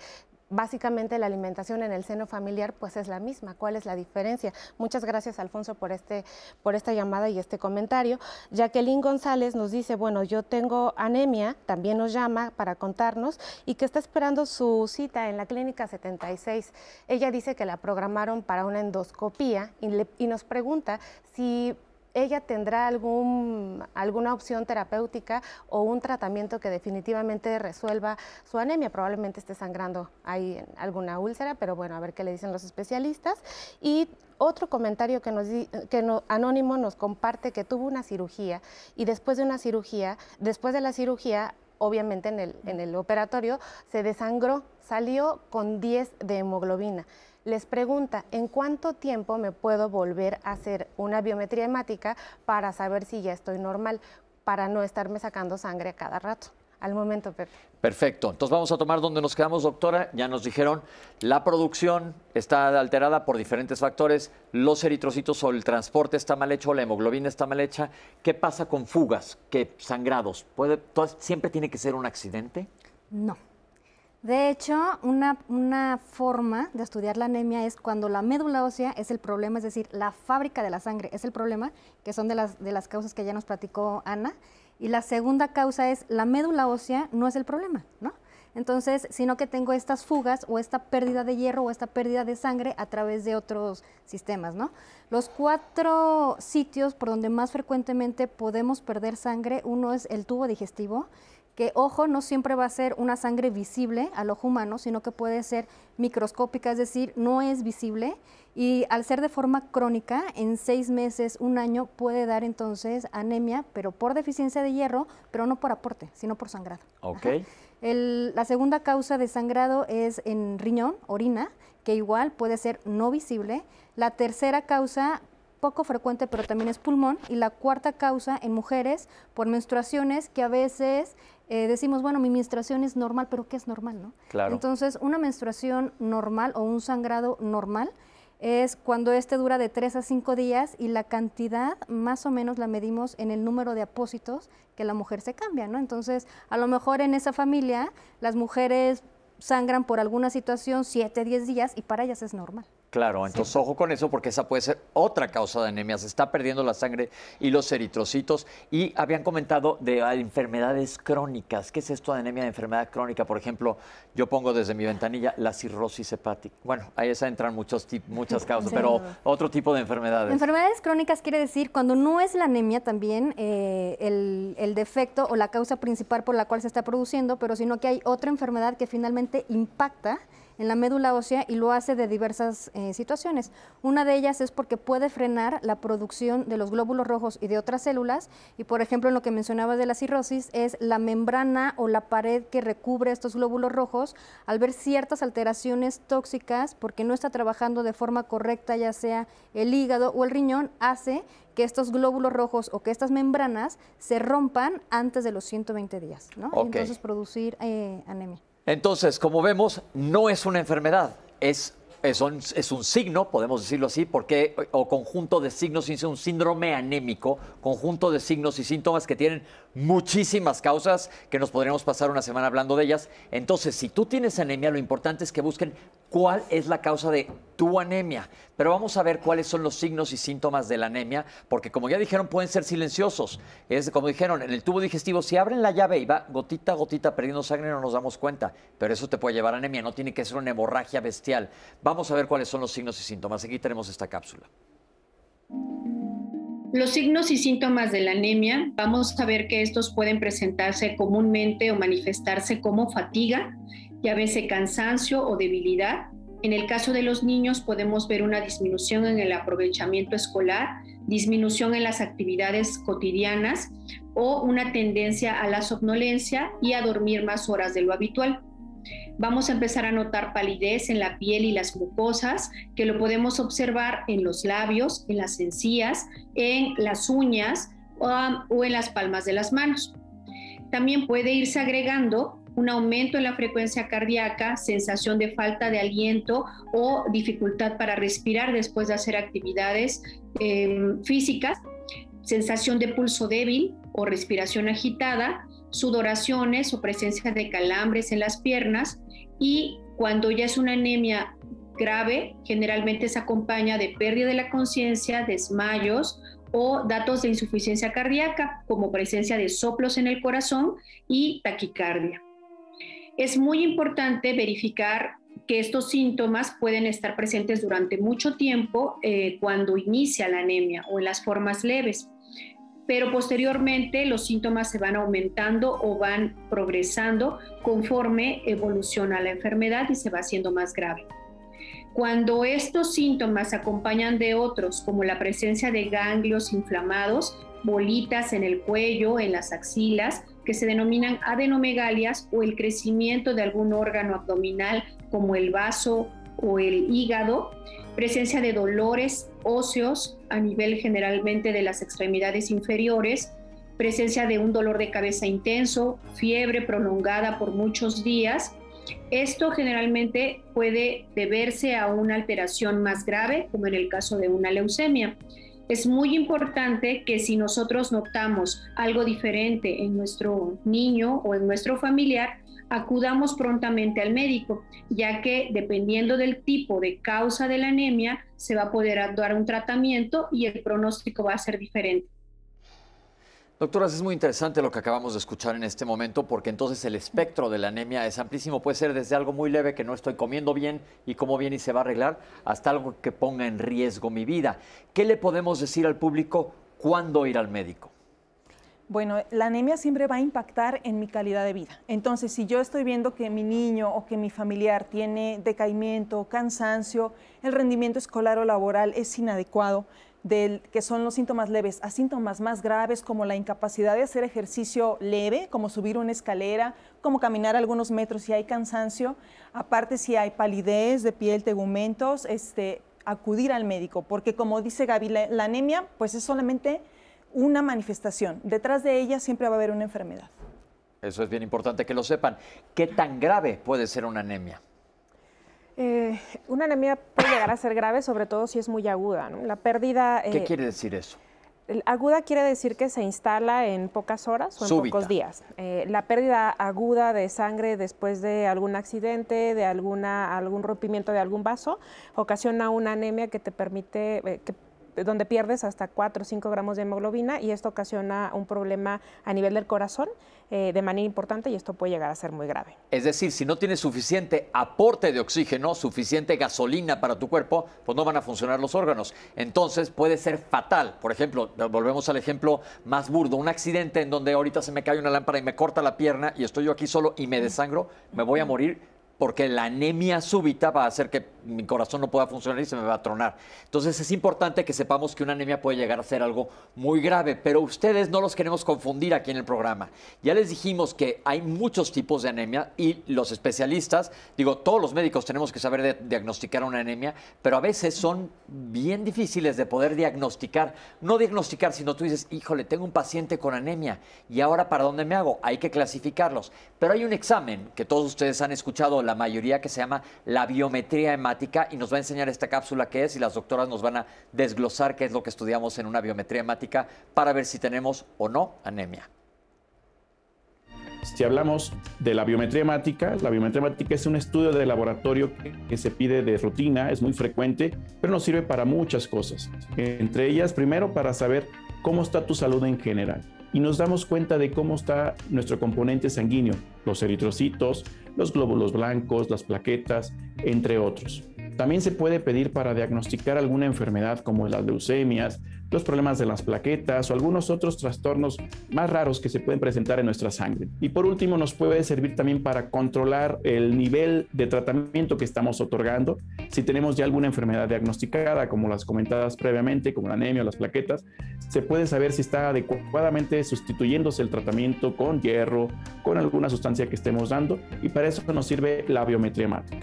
básicamente la alimentación en el seno familiar pues es la misma. ¿Cuál es la diferencia? Muchas gracias Alfonso por, este, por esta llamada y este comentario. Jacqueline González nos dice, bueno, yo tengo anemia, también nos llama para contarnos y que está esperando su cita en la clínica 76. Ella dice que la programaron para una endoscopía y nos pregunta si ella tendrá algún, alguna opción terapéutica o un tratamiento que definitivamente resuelva su anemia. Probablemente esté sangrando ahí en alguna úlcera, pero bueno, a ver qué le dicen los especialistas. Y otro comentario que, nos que Anónimo nos comparte que tuvo una cirugía y después de una cirugía, después de la cirugía, obviamente en el, en el operatorio, se desangró, salió con 10 de hemoglobina les pregunta en cuánto tiempo me puedo volver a hacer una biometría hemática para saber si ya estoy normal, para no estarme sacando sangre a cada rato. Al momento, Pepe. Perfecto. Entonces vamos a tomar donde nos quedamos, doctora. Ya nos dijeron, la producción está alterada por diferentes factores, los eritrocitos o el transporte está mal hecho, la hemoglobina está mal hecha. ¿Qué pasa con fugas, qué sangrados? ¿Siempre tiene que ser un accidente? No. De hecho, una, forma de estudiar la anemia es cuando la médula ósea es el problema, es decir, la fábrica de la sangre es el problema, que son de las, de las causas que ya nos platicó Ana. Y la segunda causa es la médula ósea no es el problema, ¿no? Entonces, sino que tengo estas fugas o esta pérdida de hierro o esta pérdida de sangre a través de otros sistemas, ¿no? Los cuatro sitios por donde más frecuentemente podemos perder sangre, uno es el tubo digestivo, que ojo no siempre va a ser una sangre visible al ojo humano, sino que puede ser microscópica, es decir, no es visible y al ser de forma crónica, en seis meses, un año, puede dar entonces anemia, pero por deficiencia de hierro, pero no por aporte, sino por sangrado. Ok. la segunda causa de sangrado es en riñón, orina, que igual puede ser no visible. La tercera causa poco frecuente, pero también es pulmón. Y la cuarta causa en mujeres por menstruaciones que a veces eh, decimos, bueno, mi menstruación es normal, pero ¿qué es normal, no? Claro. Entonces, una menstruación normal o un sangrado normal es cuando este dura de 3 a 5 días y la cantidad más o menos la medimos en el número de apósitos que la mujer se cambia, ¿no? Entonces, a lo mejor en esa familia las mujeres sangran por alguna situación 7, 10 días y para ellas es normal. Claro, entonces ojo con eso porque esa puede ser otra causa de anemia. Se está perdiendo la sangre y los eritrocitos. Y habían comentado de ah, enfermedades crónicas. ¿Qué es esto de anemia de enfermedad crónica? Por ejemplo, yo pongo desde mi ventanilla la cirrosis hepática. Bueno, ahí esa entran muchos muchas causas, pero otro tipo de enfermedades. Enfermedades crónicas quiere decir cuando no es la anemia también eh, el defecto o la causa principal por la cual se está produciendo, pero sino que hay otra enfermedad que finalmente impacta en la médula ósea y lo hace de diversas eh, situaciones. Una de ellas es porque puede frenar la producción de los glóbulos rojos y de otras células y por ejemplo en lo que mencionaba de la cirrosis es la membrana o la pared que recubre estos glóbulos rojos al ver ciertas alteraciones tóxicas porque no está trabajando de forma correcta ya sea el hígado o el riñón hace que estos glóbulos rojos o que estas membranas se rompan antes de los 120 días, ¿no? Y entonces producir eh, anemia. Entonces, como vemos, no es una enfermedad, es, un, es un signo, podemos decirlo así, porque, o conjunto de signos, un síndrome anémico, conjunto de signos y síntomas que tienen muchísimas causas que nos podríamos pasar una semana hablando de ellas. Entonces, si tú tienes anemia, lo importante es que busquen cuál es la causa de tu anemia. Pero vamos a ver cuáles son los signos y síntomas de la anemia, porque como ya dijeron, pueden ser silenciosos. Es como dijeron, en el tubo digestivo, si abren la llave y va gotita a gotita perdiendo sangre, no nos damos cuenta. Pero eso te puede llevar a anemia, no tiene que ser una hemorragia bestial. Vamos a ver cuáles son los signos y síntomas. Aquí tenemos esta cápsula. Los signos y síntomas de la anemia, vamos a ver que estos pueden presentarse comúnmente o manifestarse como fatiga, ya veces cansancio o debilidad. En el caso de los niños podemos ver una disminución en el aprovechamiento escolar, disminución en las actividades cotidianas o una tendencia a la somnolencia y a dormir más horas de lo habitual. Vamos a empezar a notar palidez en la piel y las mucosas, que lo podemos observar en los labios, en las encías, en las uñas um, o en las palmas de las manos. También puede irse agregando un aumento en la frecuencia cardíaca, sensación de falta de aliento o dificultad para respirar después de hacer actividades em, físicas, sensación de pulso débil o respiración agitada, sudoraciones o presencia de calambres en las piernas y cuando ya es una anemia grave, generalmente se acompaña de pérdida de la conciencia, desmayos o datos de insuficiencia cardíaca, como presencia de soplos en el corazón y taquicardia. Es muy importante verificar que estos síntomas pueden estar presentes durante mucho tiempo eh, cuando inicia la anemia o en las formas leves, pero posteriormente los síntomas se van aumentando o van progresando conforme evoluciona la enfermedad y se va haciendo más grave. Cuando estos síntomas acompañan de otros, como la presencia de ganglios inflamados, bolitas en el cuello, en las axilas que se denominan adenomegalias o el crecimiento de algún órgano abdominal como el vaso o el hígado, presencia de dolores óseos a nivel generalmente de las extremidades inferiores, presencia de un dolor de cabeza intenso, fiebre prolongada por muchos días. Esto generalmente puede deberse a una alteración más grave, como en el caso de una leucemia. Es muy importante que si nosotros notamos algo diferente en nuestro niño o en nuestro familiar, acudamos prontamente al médico, ya que dependiendo del tipo de causa de la anemia, se va a poder dar un tratamiento y el pronóstico va a ser diferente. Doctoras, es muy interesante lo que acabamos de escuchar en este momento porque entonces el espectro de la anemia es amplísimo. Puede ser desde algo muy leve que no estoy comiendo bien y como bien y se va a arreglar hasta algo que ponga en riesgo mi vida. ¿Qué le podemos decir al público cuándo ir al médico? Bueno, la anemia siempre va a impactar en mi calidad de vida. Entonces, si yo estoy viendo que mi niño o que mi familiar tiene decaimiento, cansancio, el rendimiento escolar o laboral es inadecuado, del, que son los síntomas leves a síntomas más graves como la incapacidad de hacer ejercicio leve, como subir una escalera, como caminar algunos metros si hay cansancio, aparte si hay palidez de piel, tegumentos, este, acudir al médico, porque como dice Gaby, la, la anemia pues es solamente una manifestación, detrás de ella siempre va a haber una enfermedad. Eso es bien importante que lo sepan. ¿Qué tan grave puede ser una anemia? Eh, una anemia puede llegar a ser grave, sobre todo si es muy aguda. ¿no? La pérdida. ¿Qué eh, quiere decir eso? Aguda quiere decir que se instala en pocas horas o en pocos días. Eh, la pérdida aguda de sangre después de algún accidente, de alguna, algún rompimiento de algún vaso, ocasiona una anemia que te permite, que donde pierdes hasta 4 o 5 gramos de hemoglobina y esto ocasiona un problema a nivel del corazón eh, de manera importante y esto puede llegar a ser muy grave. Es decir, si no tienes suficiente aporte de oxígeno, suficiente gasolina para tu cuerpo, pues no van a funcionar los órganos. Entonces puede ser fatal. Por ejemplo, volvemos al ejemplo más burdo, un accidente en donde ahorita se me cae una lámpara y me corta la pierna y estoy yo aquí solo y me desangro, me voy a morir porque la anemia súbita va a hacer que mi corazón no pueda funcionar y se me va a tronar. Entonces es importante que sepamos que una anemia puede llegar a ser algo muy grave, pero ustedes no los queremos confundir aquí en el programa. Ya les dijimos que hay muchos tipos de anemia y los especialistas, digo, todos los médicos tenemos que saber diagnosticar una anemia, pero a veces son bien difíciles de poder diagnosticar. No diagnosticar, sino tú dices, híjole, tengo un paciente con anemia y ahora para dónde me hago? Hay que clasificarlos. Pero hay un examen que todos ustedes han escuchado, la mayoría que se llama la biometría hematológica y nos va a enseñar esta cápsula que es y las doctoras nos van a desglosar qué es lo que estudiamos en una biometría hemática para ver si tenemos o no anemia. Si hablamos de la biometría hemática, la biometría hemática es un estudio de laboratorio que, que, se pide de rutina, es muy frecuente, pero nos sirve para muchas cosas. Entre ellas, primero, para saber cómo está tu salud en general. Y nos damos cuenta de cómo está nuestro componente sanguíneo, los eritrocitos, los glóbulos blancos, las plaquetas, entre otros. También se puede pedir para diagnosticar alguna enfermedad como las leucemias, los problemas de las plaquetas o algunos otros trastornos más raros que se pueden presentar en nuestra sangre. Y por último, nos puede servir también para controlar el nivel de tratamiento que estamos otorgando. Si tenemos ya alguna enfermedad diagnosticada, como las comentadas previamente, como la anemia o las plaquetas, se puede saber si está adecuadamente sustituyéndose el tratamiento con hierro, con alguna sustancia que estemos dando, y para eso nos sirve la biometría hemática.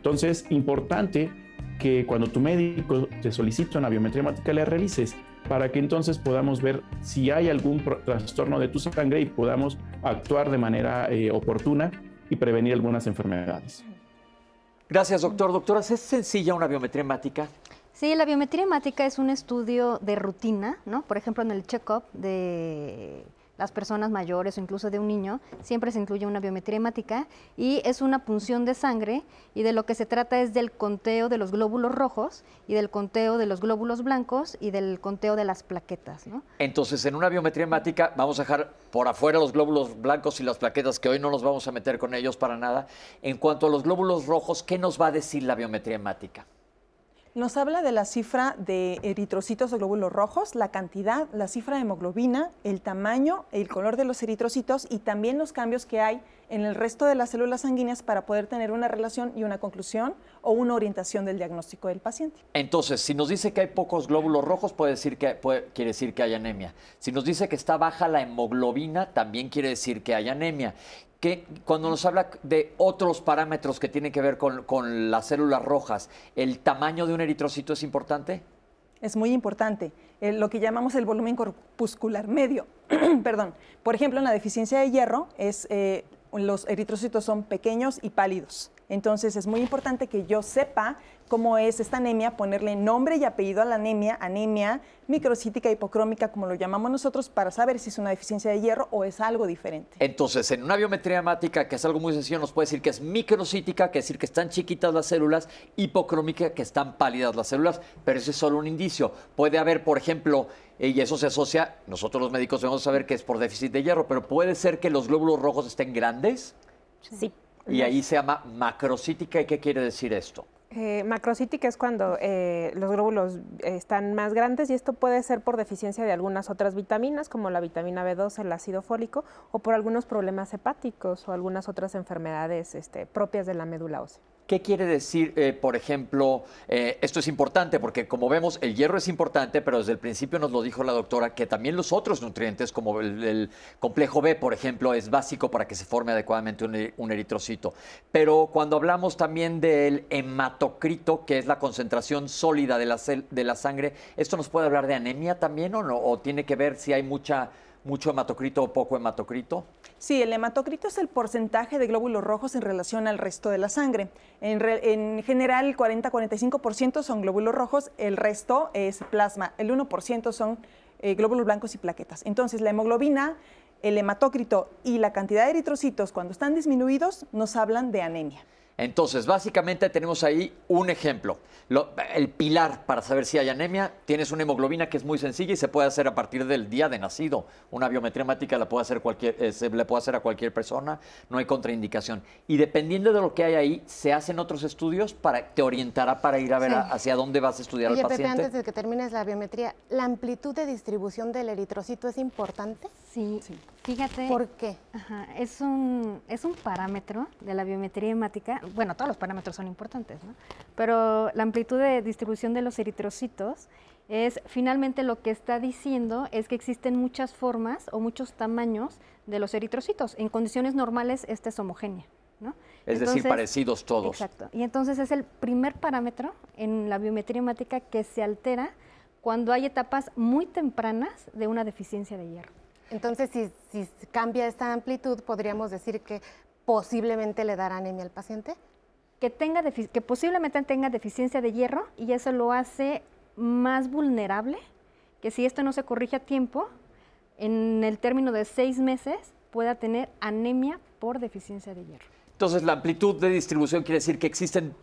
Entonces, importante que cuando tu médico te solicite una biometría hemática la realices para que entonces podamos ver si hay algún trastorno de tu sangre y podamos actuar de manera eh, oportuna y prevenir algunas enfermedades. Gracias, doctor. Doctora, ¿es sencilla una biometría hemática? Sí, la biometría hemática es un estudio de rutina, ¿no? Por ejemplo, en el check-up de las personas mayores o incluso de un niño, siempre se incluye una biometría hemática y es una punción de sangre y de lo que se trata es del conteo de los glóbulos rojos y del conteo de los glóbulos blancos y del conteo de las plaquetas. Entonces, en una biometría hemática vamos a dejar por afuera los glóbulos blancos y las plaquetas, que hoy no nos vamos a meter con ellos para nada. En cuanto a los glóbulos rojos, ¿qué nos va a decir la biometría hemática? Nos habla de la cifra de eritrocitos o glóbulos rojos, la cantidad, la cifra de hemoglobina, el tamaño, el color de los eritrocitos y también los cambios que hay en el resto de las células sanguíneas para poder tener una relación y una conclusión o una orientación del diagnóstico del paciente. Entonces, si nos dice que hay pocos glóbulos rojos, puede decir que quiere decir que hay anemia. Si nos dice que está baja la hemoglobina, también quiere decir que hay anemia que cuando nos habla de otros parámetros que tienen que ver con, las células rojas, ¿el tamaño de un eritrocito es importante? Es muy importante. Eh, lo que llamamos el volumen corpuscular medio. Perdón. Por ejemplo, en la deficiencia de hierro, eh, los eritrocitos son pequeños y pálidos. Entonces es muy importante que yo sepa cómo es esta anemia, ponerle nombre y apellido a la anemia, anemia microcítica hipocrómica, como lo llamamos nosotros, para saber si es una deficiencia de hierro o es algo diferente. Entonces, en una biometría hemática, que es algo muy sencillo, nos puede decir que es microcítica, que es decir que están chiquitas las células, hipocrómica, que están pálidas las células, pero ese es solo un indicio. Puede haber, por ejemplo, y eso se asocia, nosotros los médicos debemos saber que es por déficit de hierro, pero puede ser que los glóbulos rojos estén grandes. Sí. Y ahí se llama macrocítica. ¿Y qué quiere decir esto? Eh, macrocítica es cuando eh, los glóbulos eh, están más grandes y esto puede ser por deficiencia de algunas otras vitaminas como la vitamina B2, el ácido fólico o por algunos problemas hepáticos o algunas otras enfermedades este, propias de la médula ósea. ¿Qué quiere decir, eh, por ejemplo, eh, esto es importante? Porque como vemos, el hierro es importante, pero desde el principio nos lo dijo la doctora, que también los otros nutrientes, como el, complejo B, por ejemplo, es básico para que se forme adecuadamente un, eritrocito. Pero cuando hablamos también del hematocrito, que es la concentración sólida de la, de la sangre, ¿esto nos puede hablar de anemia también o no? ¿O tiene que ver si hay mucha mucho hematocrito o poco hematocrito? Sí, el hematocrito es el porcentaje de glóbulos rojos en relación al resto de la sangre. En, general, el general, 40-45% son glóbulos rojos, el resto es plasma, el 1% son eh, glóbulos blancos y plaquetas. Entonces, la hemoglobina, el hematocrito y la cantidad de eritrocitos, cuando están disminuidos, nos hablan de anemia. Entonces, básicamente tenemos ahí un ejemplo. el pilar para saber si hay anemia, tienes una hemoglobina que es muy sencilla y se puede hacer a partir del día de nacido. Una biometría hemática la puede hacer, cualquier, eh, se le puede hacer a cualquier persona, no hay contraindicación. Y dependiendo de lo que hay ahí, se hacen otros estudios para te orientará para ir a ver hacia dónde vas a estudiar al paciente. antes de que termines la biometría, ¿la amplitud de distribución del eritrocito es importante? Sí. sí. Fíjate. ¿Por qué? es, un, es un parámetro de la biometría hemática. Bueno, todos los parámetros son importantes, ¿no? Pero la amplitud de distribución de los eritrocitos es finalmente lo que está diciendo es que existen muchas formas o muchos tamaños de los eritrocitos. En condiciones normales, esta es homogénea. ¿no? Es decir, parecidos todos. Exacto. Y entonces es el primer parámetro en la biometría hemática que se altera cuando hay etapas muy tempranas de una deficiencia de hierro. Entonces, si, cambia esta amplitud, podríamos decir que posiblemente le dará anemia al paciente. Que, tenga que posiblemente tenga deficiencia de hierro y eso lo hace más vulnerable, que si esto no se corrige a tiempo, en el término de seis meses pueda tener anemia por deficiencia de hierro. Entonces, la amplitud de distribución quiere decir que existen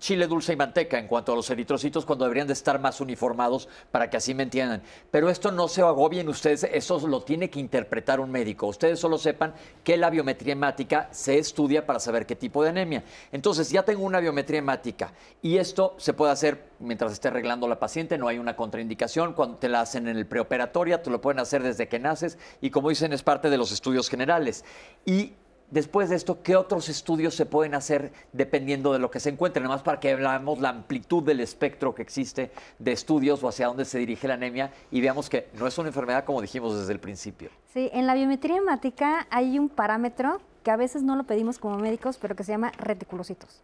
chile dulce y manteca en cuanto a los eritrocitos cuando deberían de estar más uniformados para que así me entiendan. Pero esto no se agobien ustedes, eso lo tiene que interpretar un médico. Ustedes solo sepan que la biometría hemática se estudia para saber qué tipo de anemia. Entonces, ya tengo una biometría hemática y esto se puede hacer mientras esté arreglando la paciente, no hay una contraindicación. Cuando te la hacen en el preoperatorio, te lo pueden hacer desde que naces y como dicen es parte de los estudios generales. Y después de esto, ¿qué otros estudios se pueden hacer dependiendo de lo que se encuentre? Nada más para que veamos la amplitud del espectro que existe de estudios o hacia dónde se dirige la anemia y veamos que no es una enfermedad como dijimos desde el principio. Sí, en la biometría hemática hay un parámetro que a veces no lo pedimos como médicos, pero que se llama reticulocitos.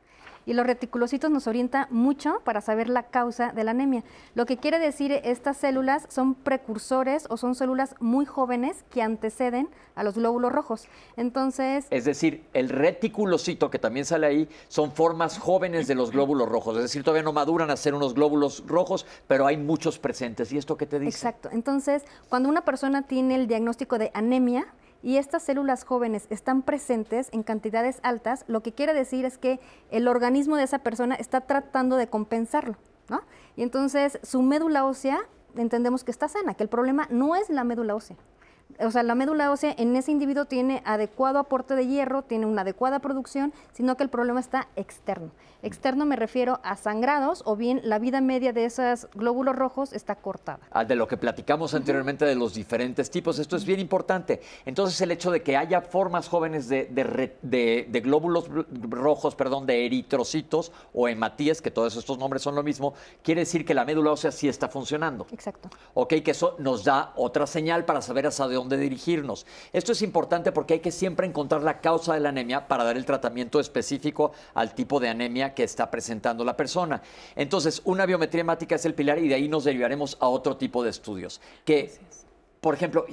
Y los reticulocitos nos orienta mucho para saber la causa de la anemia. Lo que quiere decir estas células son precursores o son células muy jóvenes que anteceden a los glóbulos rojos. Entonces, es decir, el reticulocito que también sale ahí son formas jóvenes de los glóbulos rojos, es decir, todavía no maduran a ser unos glóbulos rojos, pero hay muchos presentes. ¿Y esto qué te dice? Exacto. Entonces, cuando una persona tiene el diagnóstico de anemia, y estas células jóvenes están presentes en cantidades altas, lo que quiere decir es que el organismo de esa persona está tratando de compensarlo, ¿no? Y entonces su médula ósea entendemos que está sana, que el problema no es la médula ósea o sea, la médula ósea en ese individuo tiene adecuado aporte de hierro, tiene una adecuada producción, sino que el problema está externo. Externo me refiero a sangrados o bien la vida media de esos glóbulos rojos está cortada. Ah, de lo que platicamos anteriormente de los diferentes tipos, esto es bien importante. Entonces, el hecho de que haya formas jóvenes de, glóbulos rojos, perdón, de eritrocitos o hematíes, que todos estos nombres son lo mismo, quiere decir que la médula ósea sí está funcionando. Exacto. Ok, que eso nos da otra señal para saber a dónde dirigirnos. Esto es importante porque hay que siempre encontrar la causa de la anemia para dar el tratamiento específico al tipo de anemia que está presentando la persona. Entonces, una biometría hemática es el pilar y de ahí nos derivaremos a otro tipo de estudios que por ejemplo,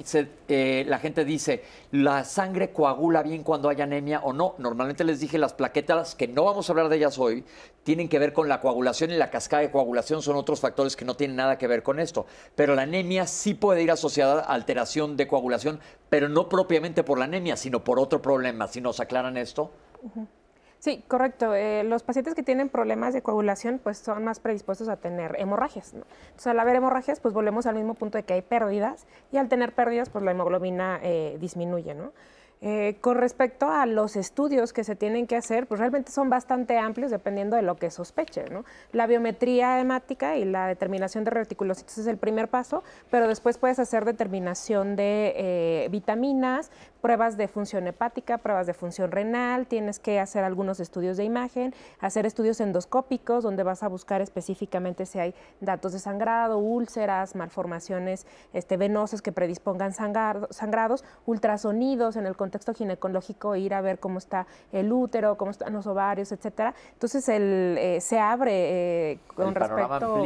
eh, la gente dice, ¿la sangre coagula bien cuando hay anemia o no? Normalmente les dije, las plaquetas, que no vamos a hablar de ellas hoy, tienen que ver con la coagulación y la cascada de coagulación son otros factores que no tienen nada que ver con esto. Pero la anemia sí puede ir asociada a alteración de coagulación, pero no propiamente por la anemia, sino por otro problema. Si nos aclaran esto. Sí, correcto. Eh, los pacientes que tienen problemas de coagulación pues son más predispuestos a tener hemorragias. Entonces al haber hemorragias pues volvemos al mismo punto de que hay pérdidas y al tener pérdidas pues la hemoglobina eh, disminuye. ¿no? Eh, con respecto a los estudios que se tienen que hacer, pues realmente son bastante amplios dependiendo de lo que sospeche. La biometría hemática y la determinación de reticulocitos es el primer paso, pero después puedes hacer determinación de vitaminas, pruebas de función hepática, pruebas de función renal, tienes que hacer algunos estudios de imagen, hacer estudios endoscópicos donde vas a buscar específicamente si hay datos de sangrado, úlceras, malformaciones este, venosas que predispongan sangrados, ultrasonidos en el contexto ginecológico, ir a ver cómo está el útero, cómo están los ovarios, etcétera. Entonces eh, se abre eh, con respecto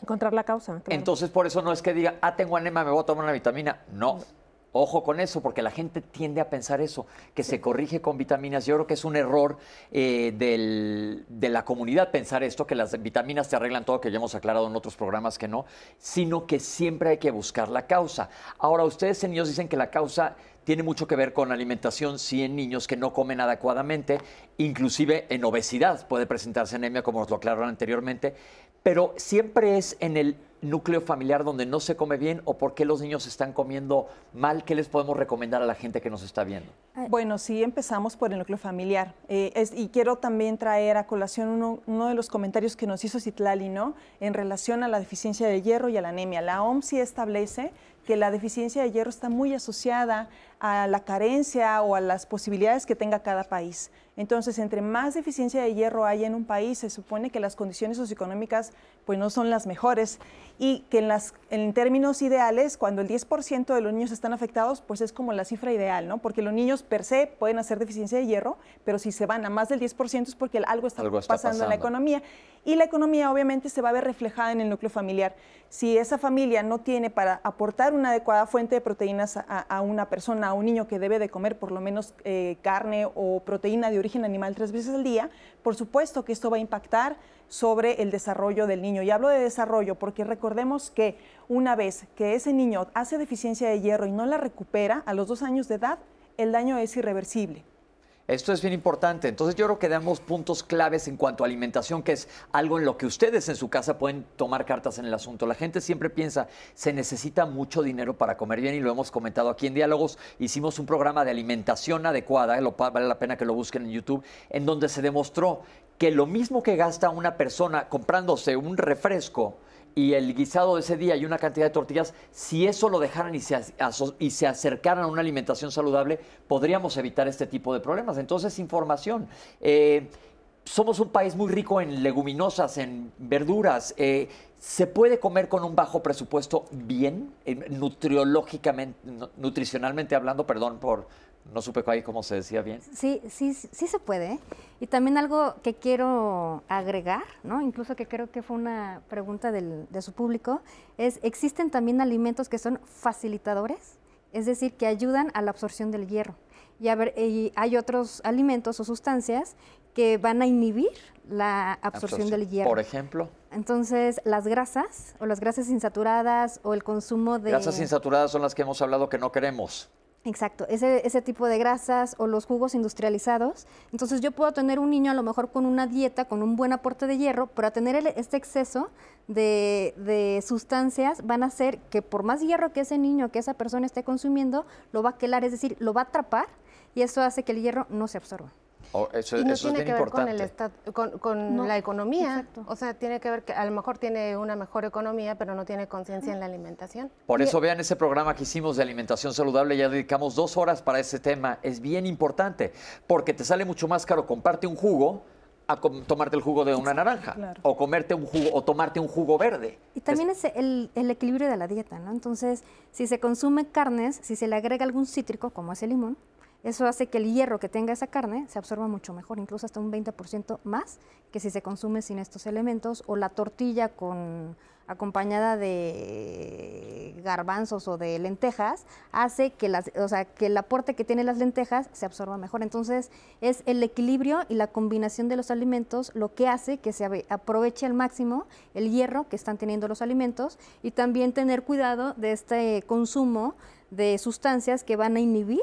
Encontrar la causa. Entonces, por eso no es que diga, ah, tengo anema, me voy a tomar una vitamina. no Ojo con eso, porque la gente tiende a pensar eso, que se corrige con vitaminas. Yo creo que es un error eh, de la comunidad pensar esto, que las vitaminas te arreglan todo, que ya hemos aclarado en otros programas que no, sino que siempre hay que buscar la causa. Ahora, ustedes en niños dicen que la causa tiene mucho que ver con alimentación, sí en niños que no comen adecuadamente, inclusive en obesidad puede presentarse anemia, como nos lo aclararon anteriormente, pero siempre es en el núcleo familiar donde no se come bien o por qué los niños están comiendo mal? ¿Qué les podemos recomendar a la gente que nos está viendo? Bueno, sí, empezamos por el núcleo familiar. Eh, y quiero también traer a colación uno, de los comentarios que nos hizo Citlali, ¿no? En relación a la deficiencia de hierro y a la anemia. La OMS sí establece que la deficiencia de hierro está muy asociada a la carencia o a las posibilidades que tenga cada país. Entonces, entre más deficiencia de hierro hay en un país, se supone que las condiciones socioeconómicas pues no son las mejores y que en, términos ideales, cuando el 10% de los niños están afectados, pues es como la cifra ideal, ¿no? Porque los niños per se pueden hacer deficiencia de hierro, pero si se van a más del 10% es porque algo está, pasando, en la economía. Y la economía obviamente se va a ver reflejada en el núcleo familiar. Si esa familia no tiene para aportar una adecuada fuente de proteínas a, una persona, a un niño que debe de comer por lo menos eh, carne o proteína de origen animal tres veces al día, por supuesto que esto va a impactar sobre el desarrollo del niño. Y hablo de desarrollo porque recordemos que una vez que ese niño hace deficiencia de hierro y no la recupera a los dos años de edad, el daño es irreversible. Esto es bien importante. Entonces yo creo que damos puntos claves en cuanto a alimentación, que es algo en lo que ustedes en su casa pueden tomar cartas en el asunto. La gente siempre piensa, se necesita mucho dinero para comer bien y lo hemos comentado aquí en Diálogos. Hicimos un programa de alimentación adecuada, vale la pena que lo busquen en YouTube, en donde se demostró que lo mismo que gasta una persona comprándose un refresco, y el guisado de ese día y una cantidad de tortillas, si eso lo dejaran y se, y se acercaran a una alimentación saludable, podríamos evitar este tipo de problemas. Entonces, información. Eh, somos un país muy rico en leguminosas, en verduras. Eh, ¿Se puede comer con un bajo presupuesto bien, nutriológicamente, nutricionalmente hablando, perdón por no supe ahí cómo se decía bien. Sí, sí, sí se puede. ¿eh? Y también algo que quiero agregar, ¿no? incluso que creo que fue una pregunta del, de su público, es, ¿existen también alimentos que son facilitadores? Es decir, que ayudan a la absorción del hierro. Y, hay otros alimentos o sustancias que van a inhibir la absorción, absorción del hierro. Por ejemplo. Entonces, las grasas o las grasas insaturadas o el consumo de... Grasas insaturadas son las que hemos hablado que no queremos. Exacto, ese, tipo de grasas o los jugos industrializados. Entonces yo puedo tener un niño a lo mejor con una dieta, con un buen aporte de hierro, pero a tener este exceso de, de, sustancias van a hacer que por más hierro que ese niño, que esa persona esté consumiendo, lo va a quelar, es decir, lo va a atrapar y eso hace que el hierro no se absorba eso, y no tiene que ver con, la economía. O sea, tiene que ver que a lo mejor tiene una mejor economía, pero no tiene conciencia en la alimentación. Por eso vean ese programa que hicimos de alimentación saludable, ya dedicamos dos horas para ese tema. Es bien importante, porque te sale mucho más caro comparte un jugo a tomarte el jugo de una naranja o comerte un jugo o tomarte un jugo verde. Y también es, el, equilibrio de la dieta, ¿no? Entonces, si se consume carnes, si se le agrega algún cítrico como es el limón, eso hace que el hierro que tenga esa carne se absorba mucho mejor, incluso hasta un 20% más que si se consume sin estos elementos o la tortilla con acompañada de garbanzos o de lentejas, hace que, que el aporte que tienen las lentejas se absorba mejor. Entonces, es el equilibrio y la combinación de los alimentos lo que hace que se aproveche al máximo el hierro que están teniendo los alimentos y también tener cuidado de este consumo de sustancias que van a inhibir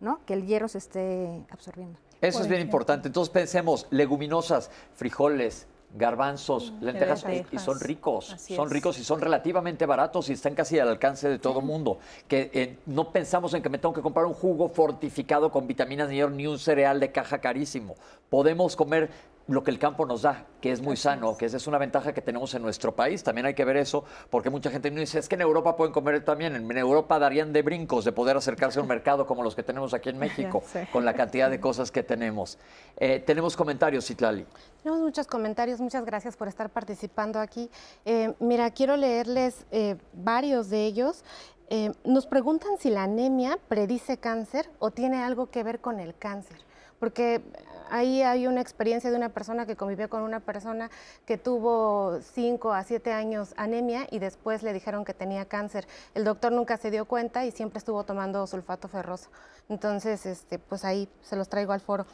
¿no? Que el hierro se esté absorbiendo. Eso es bien importante. Entonces pensemos, leguminosas, frijoles, garbanzos, mm. lentejas, eh, y son ricos, son ricos y son relativamente baratos y están casi al alcance de todo el mundo. Que eh, no pensamos en que me tengo que comprar un jugo fortificado con vitaminas ni un cereal de caja carísimo. Podemos comer lo que el campo nos da, que es muy sano, que esa es una ventaja que tenemos en nuestro país. También hay que ver eso, porque mucha gente no dice, es que en Europa pueden comer también. En Europa darían de brincos de poder acercarse a un mercado como los que tenemos aquí en México, con la cantidad de cosas que tenemos. Eh, tenemos comentarios, Citlali. Tenemos muchos comentarios, muchas gracias por estar participando aquí. Eh, mira, quiero leerles eh, varios de ellos. nos preguntan si la anemia predice cáncer o tiene algo que ver con el cáncer porque ahí hay una experiencia de una persona que convivió con una persona que tuvo 5 a 7 años anemia y después le dijeron que tenía cáncer. El doctor nunca se dio cuenta y siempre estuvo tomando sulfato ferroso. Entonces, este, pues ahí se los traigo al foro.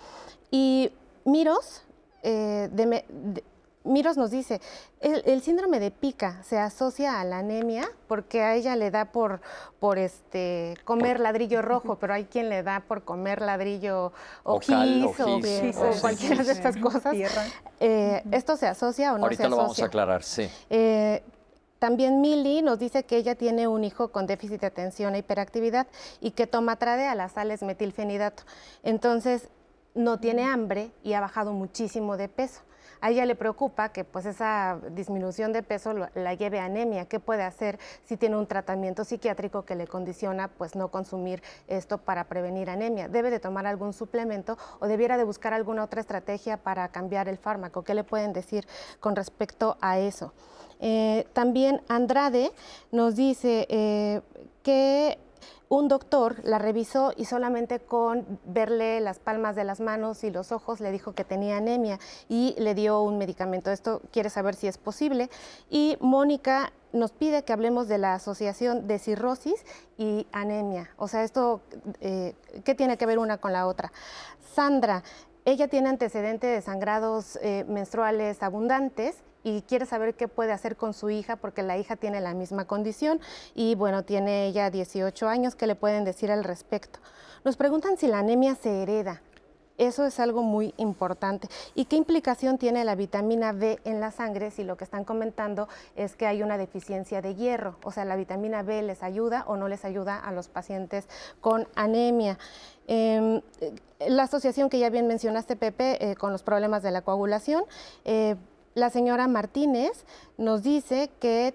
Y Miros, eh, de, de, Miros nos dice, el, síndrome de pica se asocia a la anemia porque a ella le da por, este, comer ladrillo rojo, pero hay quien le da por comer ladrillo o, o, o, cualquiera de estas cosas. Eh, ¿Esto se asocia o no se asocia? Ahorita lo vamos a aclarar, sí. Eh, también Milly nos dice que ella tiene un hijo con déficit de atención e hiperactividad y que toma tradea, a las sales metilfenidato. Entonces, no tiene hambre y ha bajado muchísimo de peso. A ella le preocupa que pues esa disminución de peso la lleve a anemia. ¿Qué puede hacer si tiene un tratamiento psiquiátrico que le condiciona pues no consumir esto para prevenir anemia? ¿Debe de tomar algún suplemento o debiera de buscar alguna otra estrategia para cambiar el fármaco? ¿Qué le pueden decir con respecto a eso? Eh, también Andrade nos dice eh, que un doctor la revisó y solamente con verle las palmas de las manos y los ojos le dijo que tenía anemia y le dio un medicamento. Esto quiere saber si es posible. Y Mónica nos pide que hablemos de la asociación de cirrosis y anemia. O sea, esto, eh, ¿qué tiene que ver una con la otra? Sandra, ella tiene antecedente de sangrados eh, menstruales abundantes y quiere saber qué puede hacer con su hija porque la hija tiene la misma condición y bueno, tiene ella 18 años, ¿qué le pueden decir al respecto? Nos preguntan si la anemia se hereda. Eso es algo muy importante. ¿Y qué implicación tiene la vitamina B en la sangre si lo que están comentando es que hay una deficiencia de hierro? O sea, la vitamina B les ayuda o no les ayuda a los pacientes con anemia. Em, eh, la asociación que ya bien mencionaste, Pepe, eh, con los problemas de la coagulación. Eh, la señora Martínez nos dice que,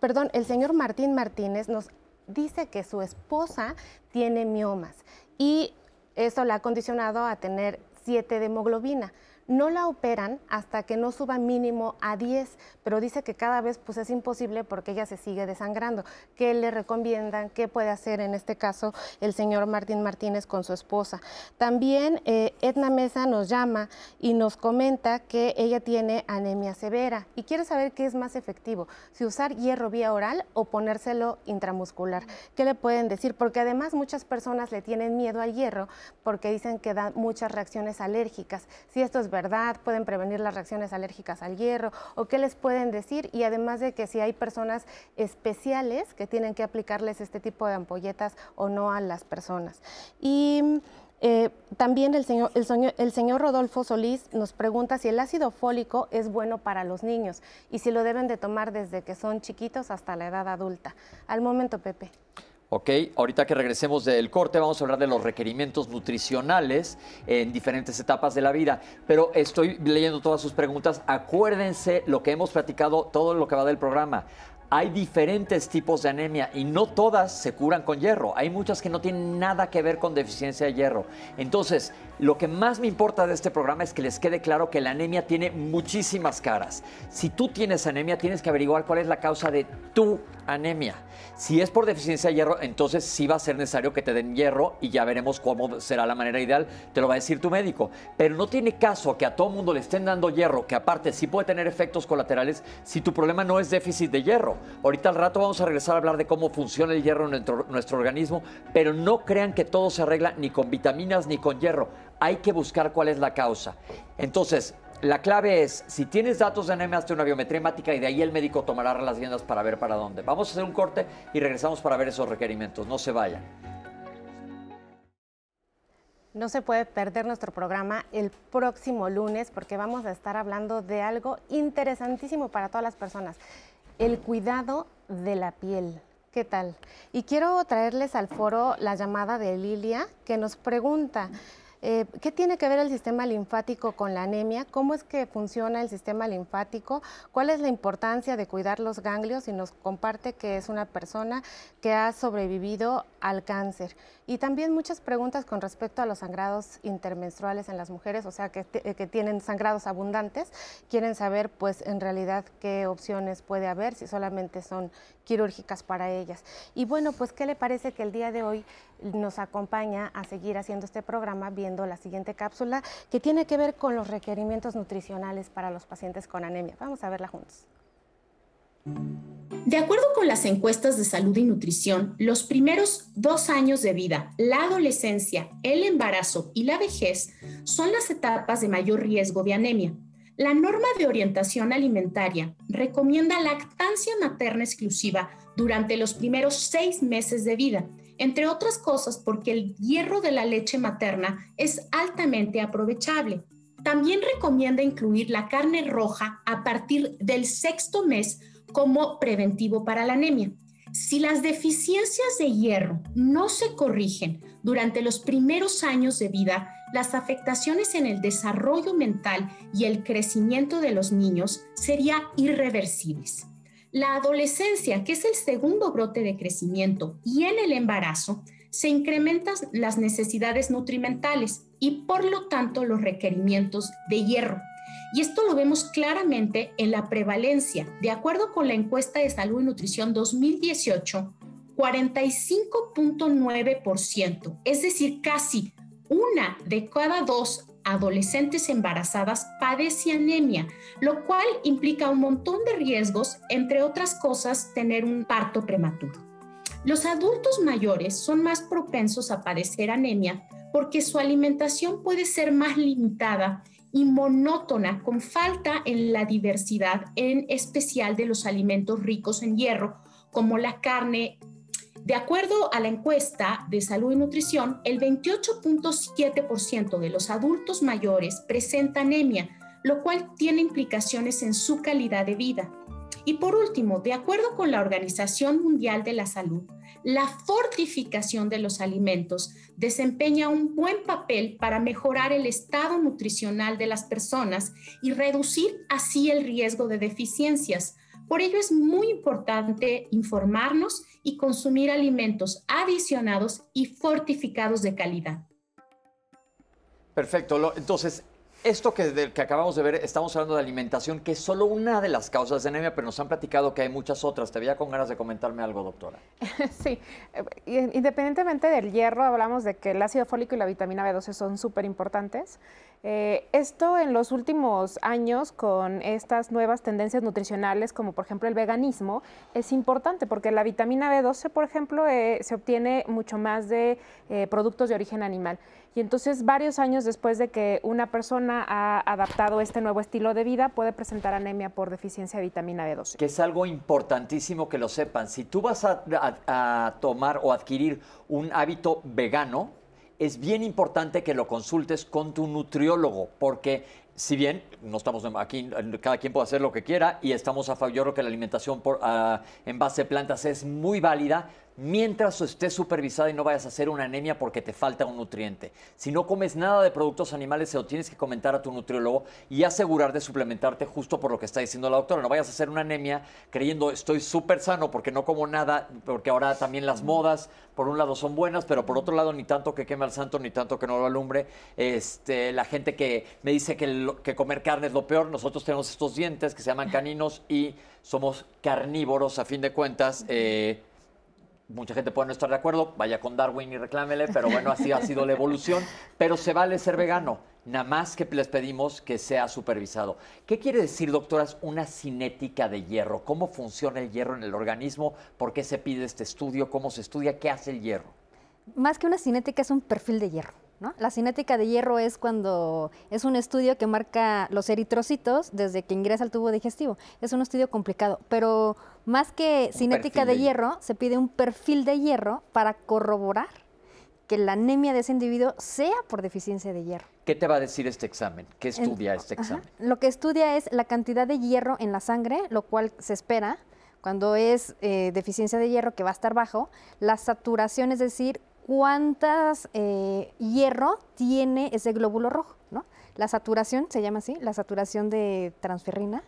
perdón, el señor Martín Martínez nos dice que su esposa tiene miomas y eso la ha condicionado a tener 7 de hemoglobina no la operan hasta que no suba mínimo a 10, pero dice que cada vez pues, es imposible porque ella se sigue desangrando. ¿Qué le recomiendan? ¿Qué puede hacer en este caso el señor Martín Martínez con su esposa? También eh, Edna Mesa nos llama y nos comenta que ella tiene anemia severa y quiere saber qué es más efectivo, si usar hierro vía oral o ponérselo intramuscular. ¿Qué le pueden decir? Porque además muchas personas le tienen miedo al hierro porque dicen que da muchas reacciones alérgicas. Si esto es verdad, pueden prevenir las reacciones alérgicas al hierro o qué les pueden decir y además de que si hay personas especiales que tienen que aplicarles este tipo de ampolletas o no a las personas. Y eh, también el señor, el señor, Rodolfo Solís nos pregunta si el ácido fólico es bueno para los niños y si lo deben de tomar desde que son chiquitos hasta la edad adulta. Al momento, Pepe. Ok, ahorita que regresemos del corte vamos a hablar de los requerimientos nutricionales en diferentes etapas de la vida. Pero estoy leyendo todas sus preguntas. Acuérdense lo que hemos platicado todo lo que va del programa hay diferentes tipos de anemia y no todas se curan con hierro. Hay muchas que no tienen nada que ver con deficiencia de hierro. Entonces, lo que más me importa de este programa es que les quede claro que la anemia tiene muchísimas caras. Si tú tienes anemia, tienes que averiguar cuál es la causa de tu anemia. Si es por deficiencia de hierro, entonces sí va a ser necesario que te den hierro y ya veremos cómo será la manera ideal. Te lo va a decir tu médico. Pero no tiene caso que a todo mundo le estén dando hierro, que aparte sí puede tener efectos colaterales si tu problema no es déficit de hierro. Ahorita al rato vamos a regresar a hablar de cómo funciona el hierro en nuestro, organismo, pero no crean que todo se arregla ni con vitaminas ni con hierro. Hay que buscar cuál es la causa. Entonces, la clave es, si tienes datos de anemia, hazte una biometría hemática y de ahí el médico tomará las riendas para ver para dónde. Vamos a hacer un corte y regresamos para ver esos requerimientos. No se vayan. No se puede perder nuestro programa el próximo lunes porque vamos a estar hablando de algo interesantísimo para todas las personas el cuidado de la piel. ¿Qué tal? Y quiero traerles al foro la llamada de Lilia, que nos pregunta, eh, ¿Qué tiene que ver el sistema linfático con la anemia? ¿Cómo es que funciona el sistema linfático? ¿Cuál es la importancia de cuidar los ganglios? Y nos comparte que es una persona que ha sobrevivido al cáncer y también muchas preguntas con respecto a los sangrados intermenstruales en las mujeres, o sea, que, tienen sangrados abundantes, quieren saber pues en realidad qué opciones puede haber, si solamente son quirúrgicas para ellas. Y bueno, pues qué le parece que el día de hoy nos acompaña a seguir haciendo este programa viendo la siguiente cápsula que tiene que ver con los requerimientos nutricionales para los pacientes con anemia. Vamos a verla juntos. De acuerdo con las encuestas de salud y nutrición, los primeros dos años de vida, la adolescencia, el embarazo y la vejez son las etapas de mayor riesgo de anemia. La norma de orientación alimentaria recomienda lactancia materna exclusiva durante los primeros seis meses de vida, entre otras cosas porque el hierro de la leche materna es altamente aprovechable. También recomienda incluir la carne roja a partir del sexto mes como preventivo para la anemia. Si las deficiencias de hierro no se corrigen durante los primeros años de vida, las afectaciones en el desarrollo mental y el crecimiento de los niños serían irreversibles. La adolescencia, que es el segundo brote de crecimiento, y en el embarazo, se incrementan las necesidades nutrimentales y por lo tanto los requerimientos de hierro. Y esto lo vemos claramente en la prevalencia. De acuerdo con la encuesta de salud y nutrición 2018, 45.9%, es decir, casi una de cada dos adolescentes embarazadas padece anemia, lo cual implica un montón de riesgos, entre otras cosas, tener un parto prematuro. Los adultos mayores son más propensos a padecer anemia porque su alimentación puede ser más limitada y monótona, con falta en la diversidad, en especial de los alimentos ricos en hierro, como la carne. De acuerdo a la encuesta de salud y nutrición, el 28.7% de los adultos mayores presenta anemia, lo cual tiene implicaciones en su calidad de vida. Y por último, de acuerdo con la Organización Mundial de la Salud, la fortificación de los alimentos desempeña un buen papel para mejorar el estado nutricional de las personas y reducir así el riesgo de deficiencias. Por ello es muy importante informarnos y consumir alimentos adicionados y fortificados de calidad. Perfecto. Entonces, esto que, acabamos de ver, estamos hablando de alimentación, que es solo una de las causas de anemia, pero nos han platicado que hay muchas otras. Te veía con ganas de comentarme algo, doctora. Sí, eh, independientemente del hierro, hablamos de que el ácido fólico y la vitamina B12 son súper importantes. Eh, esto en los últimos años, con estas nuevas tendencias nutricionales, como por ejemplo el veganismo, es importante porque la vitamina B12, por ejemplo, eh, se obtiene mucho más de productos de origen animal. Y entonces varios años después de que una persona ha adaptado este nuevo estilo de vida, puede presentar anemia por deficiencia de vitamina B12. Que es algo importantísimo que lo sepan. Si tú vas a, tomar o adquirir un hábito vegano, es bien importante que lo consultes con tu nutriólogo, porque si bien no estamos aquí, cada quien puede hacer lo que quiera y estamos a favor, de que la alimentación por, ah, en base a plantas es muy válida, mientras estés supervisada y no vayas a hacer una anemia porque te falta un nutriente. Si no comes nada de productos animales, se lo tienes que comentar a tu nutriólogo y asegurar de suplementarte justo por lo que está diciendo la doctora. No vayas a hacer una anemia creyendo estoy súper sano porque no como nada, porque ahora también las modas, por un lado son buenas, pero por otro lado ni tanto que queme al santo, ni tanto que no lo alumbre. Este, la gente que me dice que, comer carne es lo peor, nosotros tenemos estos dientes que se llaman caninos y somos carnívoros a fin de cuentas. Eh, mucha gente puede no estar de acuerdo, vaya con Darwin y reclámele, pero bueno, así ha sido la evolución. Pero se vale ser vegano, nada más que les pedimos que sea supervisado. ¿Qué quiere decir, doctoras, una cinética de hierro? ¿Cómo funciona el hierro en el organismo? ¿Por qué se pide este estudio? ¿Cómo se estudia? ¿Qué hace el hierro? Más que una cinética, es un perfil de hierro. La cinética de hierro es cuando es un estudio que marca los eritrocitos desde que ingresa al tubo digestivo. Es un estudio complicado, pero más que cinética de, hierro, se pide un perfil de hierro para corroborar que la anemia de ese individuo sea por deficiencia de hierro. ¿Qué te va a decir este examen? ¿Qué estudia este examen? Lo que estudia es la cantidad de hierro en la sangre, lo cual se espera cuando es eh, deficiencia de hierro que va a estar bajo, la saturación, es decir, cuántas eh, hierro tiene ese glóbulo rojo, La saturación, se llama así, la saturación de transferrina,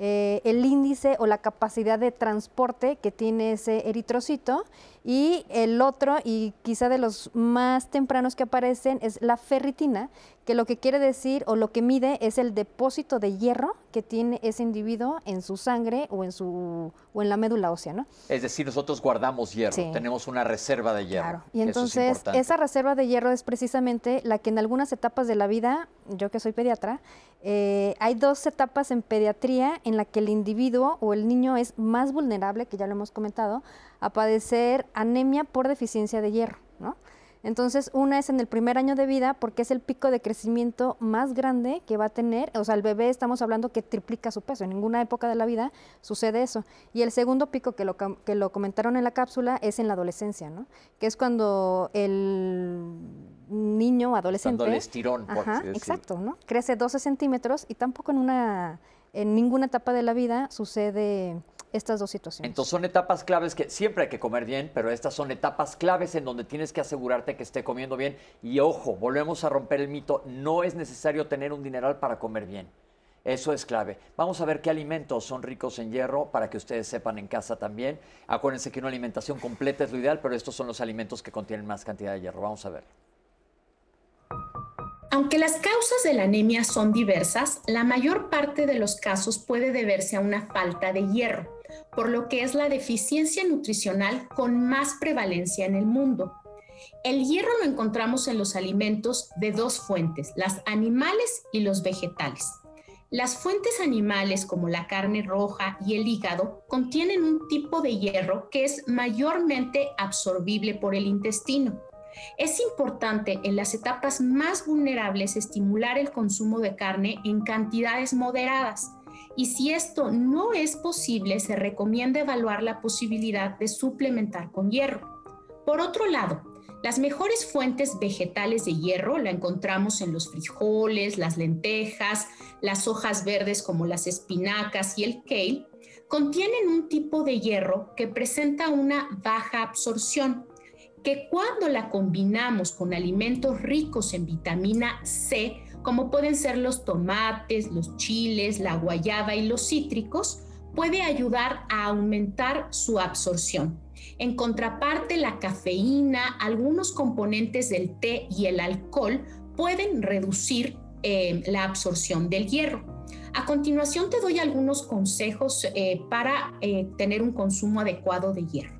eh, el índice o la capacidad de transporte que tiene ese eritrocito y el otro, y quizá de los más tempranos que aparecen, es la ferritina, que lo que quiere decir o lo que mide es el depósito de hierro que tiene ese individuo en su sangre o en su o en la médula ósea, ¿no? Es decir, nosotros guardamos hierro, tenemos una reserva de hierro. Claro. Y entonces esa reserva de hierro es precisamente la que en algunas etapas de la vida, yo que soy pediatra, eh, hay dos etapas en pediatría en la que el individuo o el niño es más vulnerable, que ya lo hemos comentado, a padecer anemia por deficiencia de hierro, ¿no? Entonces, una es en el primer año de vida porque es el pico de crecimiento más grande que va a tener. O sea, el bebé estamos hablando que triplica su peso. En ninguna época de la vida sucede eso. Y el segundo pico que lo, que lo comentaron en la cápsula es en la adolescencia, ¿no? Que es cuando el niño adolescente... Cuando el estirón, ajá, Exacto, ¿no? Crece 12 centímetros y tampoco en una en ninguna etapa de la vida sucede estas dos situaciones. Entonces son etapas claves que siempre hay que comer bien, pero estas son etapas claves en donde tienes que asegurarte que esté comiendo bien. Y ojo, volvemos a romper el mito, no es necesario tener un dineral para comer bien. Eso es clave. Vamos a ver qué alimentos son ricos en hierro para que ustedes sepan en casa también. Acuérdense que una alimentación completa es lo ideal, pero estos son los alimentos que contienen más cantidad de hierro. Vamos a ver. Aunque las causas de la anemia son diversas, la mayor parte de los casos puede deberse a una falta de hierro, por lo que es la deficiencia nutricional con más prevalencia en el mundo. El hierro lo encontramos en los alimentos de dos fuentes, las animales y los vegetales. Las fuentes animales como la carne roja y el hígado contienen un tipo de hierro que es mayormente absorbible por el intestino es importante en las etapas más vulnerables estimular el consumo de carne en cantidades moderadas y si esto no es posible se recomienda evaluar la posibilidad de suplementar con hierro. Por otro lado, las mejores fuentes vegetales de hierro la encontramos en los frijoles, las lentejas, las hojas verdes como las espinacas y el kale, contienen un tipo de hierro que presenta una baja absorción que cuando la combinamos con alimentos ricos en vitamina C, como pueden ser los tomates, los chiles, la guayaba y los cítricos, puede ayudar a aumentar su absorción. En contraparte, la cafeína, algunos componentes del té y el alcohol pueden reducir eh, la absorción del hierro. A continuación te doy algunos consejos eh, para eh, tener un consumo adecuado de hierro.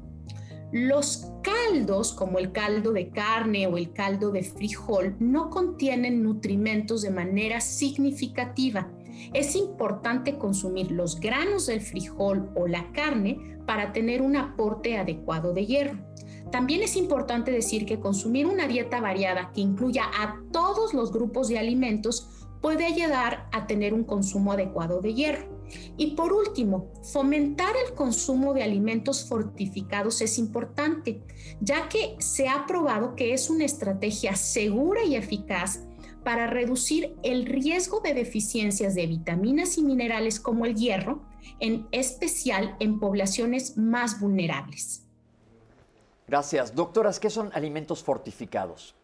Los caldos, como el caldo de carne o el caldo de frijol, no contienen nutrimentos de manera significativa. Es importante consumir los granos del frijol o la carne para tener un aporte adecuado de hierro. También es importante decir que consumir una dieta variada que incluya a todos los grupos de alimentos puede ayudar a tener un consumo adecuado de hierro. Y por último, fomentar el consumo de alimentos fortificados es importante, ya que se ha probado que es una estrategia segura y eficaz para reducir el riesgo de deficiencias de vitaminas y minerales como el hierro, en especial en poblaciones más vulnerables. Gracias. Doctoras, ¿qué son alimentos fortificados?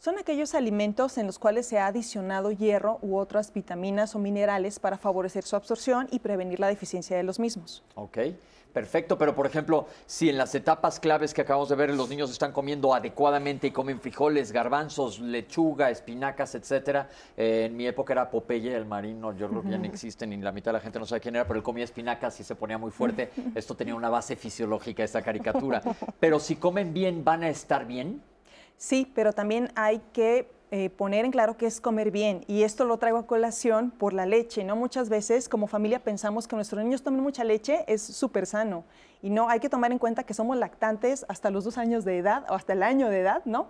son aquellos alimentos en los cuales se ha adicionado hierro u otras vitaminas o minerales para favorecer su absorción y prevenir la deficiencia de los mismos. Ok, perfecto, pero por ejemplo, si en las etapas claves que acabamos de ver los niños están comiendo adecuadamente y comen frijoles, garbanzos, lechuga, espinacas, etcétera, eh, en mi época era Popeye el marino, yo lo vi no existe ni la mitad de la gente no sabe quién era, pero él comía espinacas y se ponía muy fuerte. Esto tenía una base fisiológica, esta caricatura. Pero si comen bien, ¿van a estar bien? Sí, pero también hay que eh, poner en claro que es comer bien. Y esto lo traigo a colación por la leche, ¿no? Muchas veces como familia pensamos que nuestros niños tomen mucha leche es súper sano. Y no, hay que tomar en cuenta que somos lactantes hasta los dos años de edad o hasta el año de edad, ¿no?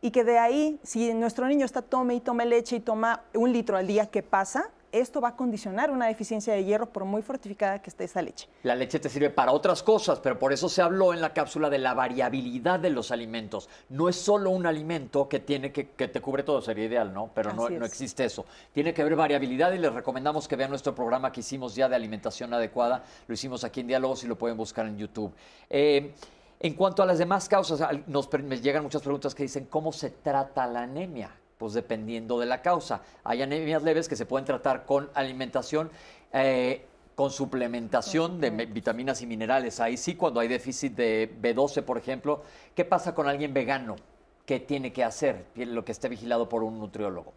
Y que de ahí, si nuestro niño está tome y tome leche y toma un litro al día, ¿qué pasa? esto va a condicionar una deficiencia de hierro por muy fortificada que esté esa leche. La leche te sirve para otras cosas, pero por eso se habló en la cápsula de la variabilidad de los alimentos. No es solo un alimento que tiene que, te cubre todo, sería ideal, ¿no? Pero no, existe eso. Tiene que haber variabilidad y les recomendamos que vean nuestro programa que hicimos ya de alimentación adecuada. Lo hicimos aquí en Diálogos y lo pueden buscar en YouTube. Eh, en cuanto a las demás causas, nos, llegan muchas preguntas que dicen, ¿cómo se trata la anemia? Pues dependiendo de la causa. Hay anemias leves que se pueden tratar con alimentación. Eh, con suplementación de vitaminas y minerales. Ahí sí, cuando hay déficit de B12, por ejemplo, ¿qué pasa con alguien vegano? ¿Qué tiene que hacer? Lo que esté vigilado por un nutriólogo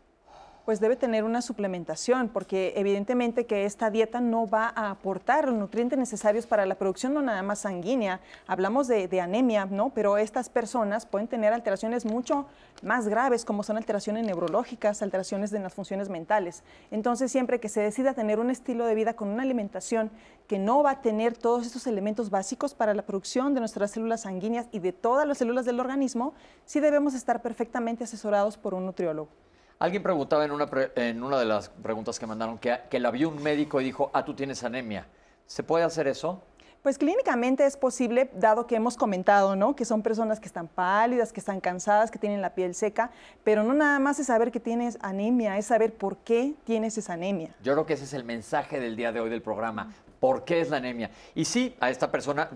pues debe tener una suplementación, porque evidentemente que esta dieta no va a aportar los nutrientes necesarios para la producción, no nada más sanguínea, hablamos de, anemia, ¿no? Pero estas personas pueden tener alteraciones mucho más graves, como son alteraciones neurológicas, alteraciones en las funciones mentales. Entonces, siempre que se decida tener un estilo de vida con una alimentación que no va a tener todos estos elementos básicos para la producción de nuestras células sanguíneas y de todas las células del organismo, sí debemos estar perfectamente asesorados por un nutriólogo. Alguien preguntaba en una, en una de las preguntas que mandaron que, que la vio un médico y dijo, ah, tú tienes anemia. ¿Se puede hacer eso? Pues clínicamente es posible, dado que hemos comentado, ¿no? Que son personas que están pálidas, que están cansadas, que tienen la piel seca, pero no nada más es saber que tienes anemia, es saber por qué tienes esa anemia. Yo creo que ese es el mensaje del día de hoy del programa. ¿Por qué es la anemia? Y sí, a esta persona,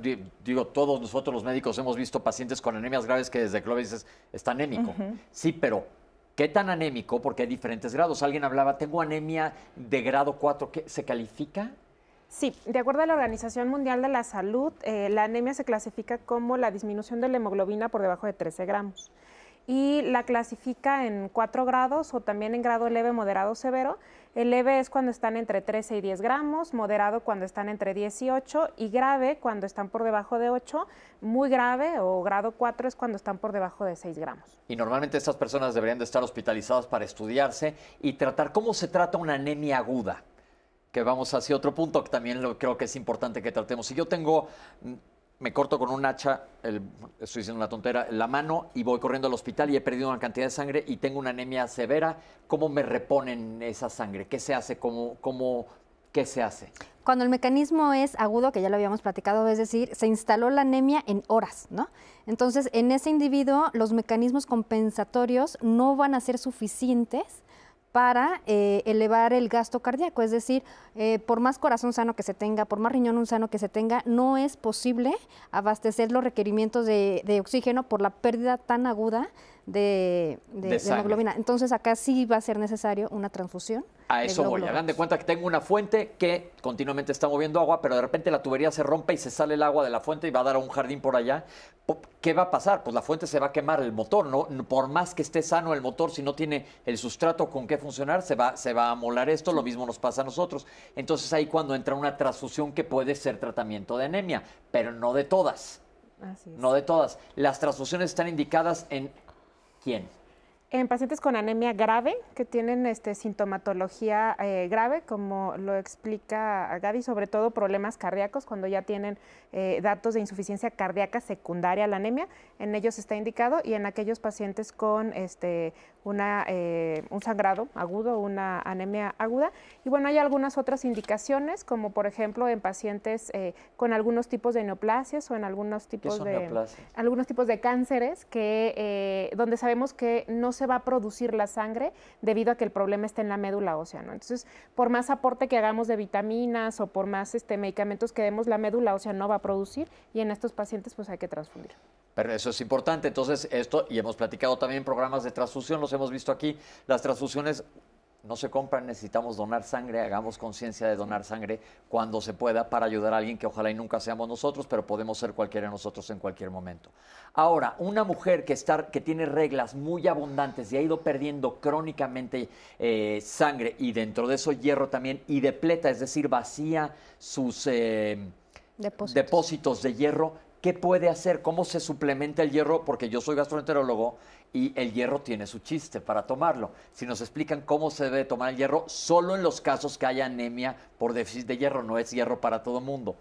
digo, todos nosotros los médicos hemos visto pacientes con anemias graves que desde que lo dices, está anémico. Sí, pero ¿Qué tan anémico? Porque hay diferentes grados. Alguien hablaba, tengo anemia de grado 4, ¿qué, ¿se califica? Sí, de acuerdo a la Organización Mundial de la Salud, eh, la anemia se clasifica como la disminución de la hemoglobina por debajo de 13 gramos y la clasifica en 4 grados o también en grado leve, moderado, severo el leve es cuando están entre 13 y 10 gramos, moderado cuando están entre 10 y 8 y grave cuando están por debajo de 8, muy grave o grado 4 es cuando están por debajo de 6 gramos. Y normalmente estas personas deberían de estar hospitalizadas para estudiarse y tratar cómo se trata una anemia aguda que vamos hacia otro punto que también lo, creo que es importante que tratemos. Si yo tengo mm, me corto con un hacha, estoy diciendo una tontera, la mano y voy corriendo al hospital y he perdido una cantidad de sangre y tengo una anemia severa. ¿Cómo me reponen esa sangre? ¿Qué se hace? ¿Cómo, cómo, qué se hace? Cuando el mecanismo es agudo, que ya lo habíamos platicado, es decir, se instaló la anemia en horas, ¿no? Entonces, en ese individuo, los mecanismos compensatorios no van a ser suficientes para eh, elevar el gasto cardíaco. Es decir, eh, por más corazón sano que se tenga, por más riñón sano que se tenga, no es posible abastecer los requerimientos de oxígeno por la pérdida tan aguda de, hemoglobina. Entonces acá sí va a ser necesario una transfusión. A eso voy. Hagan de cuenta que tengo una fuente que continuamente está moviendo agua, pero de repente la tubería se rompe y se sale el agua de la fuente y va a dar a un jardín por allá. ¿Qué va a pasar? Pues la fuente se va a quemar el motor, ¿no? Por más que esté sano el motor, si no tiene el sustrato con qué funcionar, se va, se va a molar esto. Lo mismo nos pasa a nosotros. Entonces ahí cuando entra una transfusión que puede ser tratamiento de anemia, pero no de todas. No de todas. Las transfusiones están indicadas en quién? En pacientes con anemia grave, que tienen este, sintomatología eh, grave, como lo explica Gaby, sobre todo problemas cardíacos, cuando ya tienen eh, datos de insuficiencia cardíaca secundaria a la anemia, en ellos está indicado y en aquellos pacientes con este, una, eh, un sangrado agudo, una anemia aguda. Y bueno, hay algunas otras indicaciones, como por ejemplo en pacientes eh, con algunos tipos de neoplasias o en algunos tipos de algunos tipos de cánceres que eh, donde sabemos que no se va a producir la sangre debido a que el problema está en la médula ósea. Entonces, por más aporte que hagamos de vitaminas o por más este, medicamentos que demos, la médula ósea no va a producir y en estos pacientes pues hay que transfundir. Pero eso es importante. Entonces, esto, y hemos platicado también programas de transfusión, los hemos visto aquí. Las transfusiones no se compran, necesitamos donar sangre, hagamos conciencia de donar sangre cuando se pueda para ayudar a alguien que ojalá y nunca seamos nosotros, pero podemos ser cualquiera de nosotros en cualquier momento. Ahora, una mujer que, que tiene reglas muy abundantes y ha ido perdiendo crónicamente eh, sangre y dentro de eso hierro también y depleta, es decir, vacía sus... Eh, depósitos. de hierro, ¿Qué puede hacer? ¿Cómo se suplementa el hierro? Porque yo soy gastroenterólogo y el hierro tiene su chiste para tomarlo. Si nos explican cómo se debe tomar el hierro, solo en los casos que haya anemia por déficit de hierro, no es hierro para todo mundo.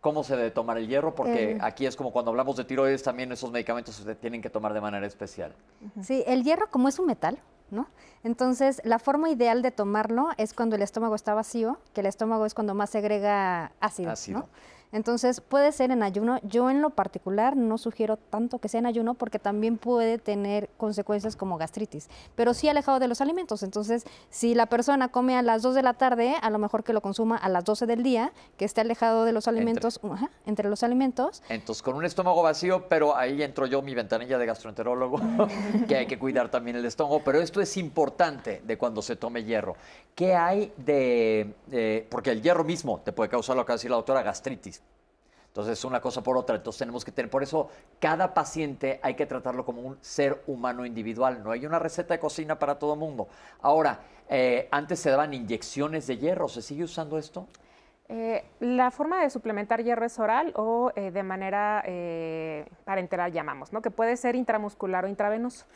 ¿Cómo se debe tomar el hierro? Porque eh. aquí es como cuando hablamos de tiroides, también esos medicamentos se tienen que tomar de manera especial. Sí, el hierro como es un metal, ¿No? Entonces, la forma ideal de tomarlo es cuando el estómago está vacío, que el estómago es cuando más segrega ácido, ácido. Entonces puede ser en ayuno. Yo en lo particular no sugiero tanto que sea en ayuno porque también puede tener consecuencias como gastritis, pero sí alejado de los alimentos. Entonces si la persona come a las 2 de la tarde, a lo mejor que lo consuma a las 12 del día, que esté alejado de los alimentos, entre, los alimentos. Entonces con un estómago vacío, pero ahí entro yo mi ventanilla de gastroenterólogo, que hay que cuidar también el estómago, pero esto es importante de cuando se tome hierro. ¿Qué hay de, eh, porque el hierro mismo te puede causar lo que va la doctora gastritis? Entonces, una cosa por otra. Entonces, tenemos que tener, por eso, cada paciente hay que tratarlo como un ser humano individual. No hay una receta de cocina para todo mundo. Ahora, eh, antes se daban inyecciones de hierro. ¿Se sigue usando esto? Eh, la forma de suplementar hierro es oral o eh, de manera parenteral, llamamos, ¿no? que puede ser intramuscular o intravenoso.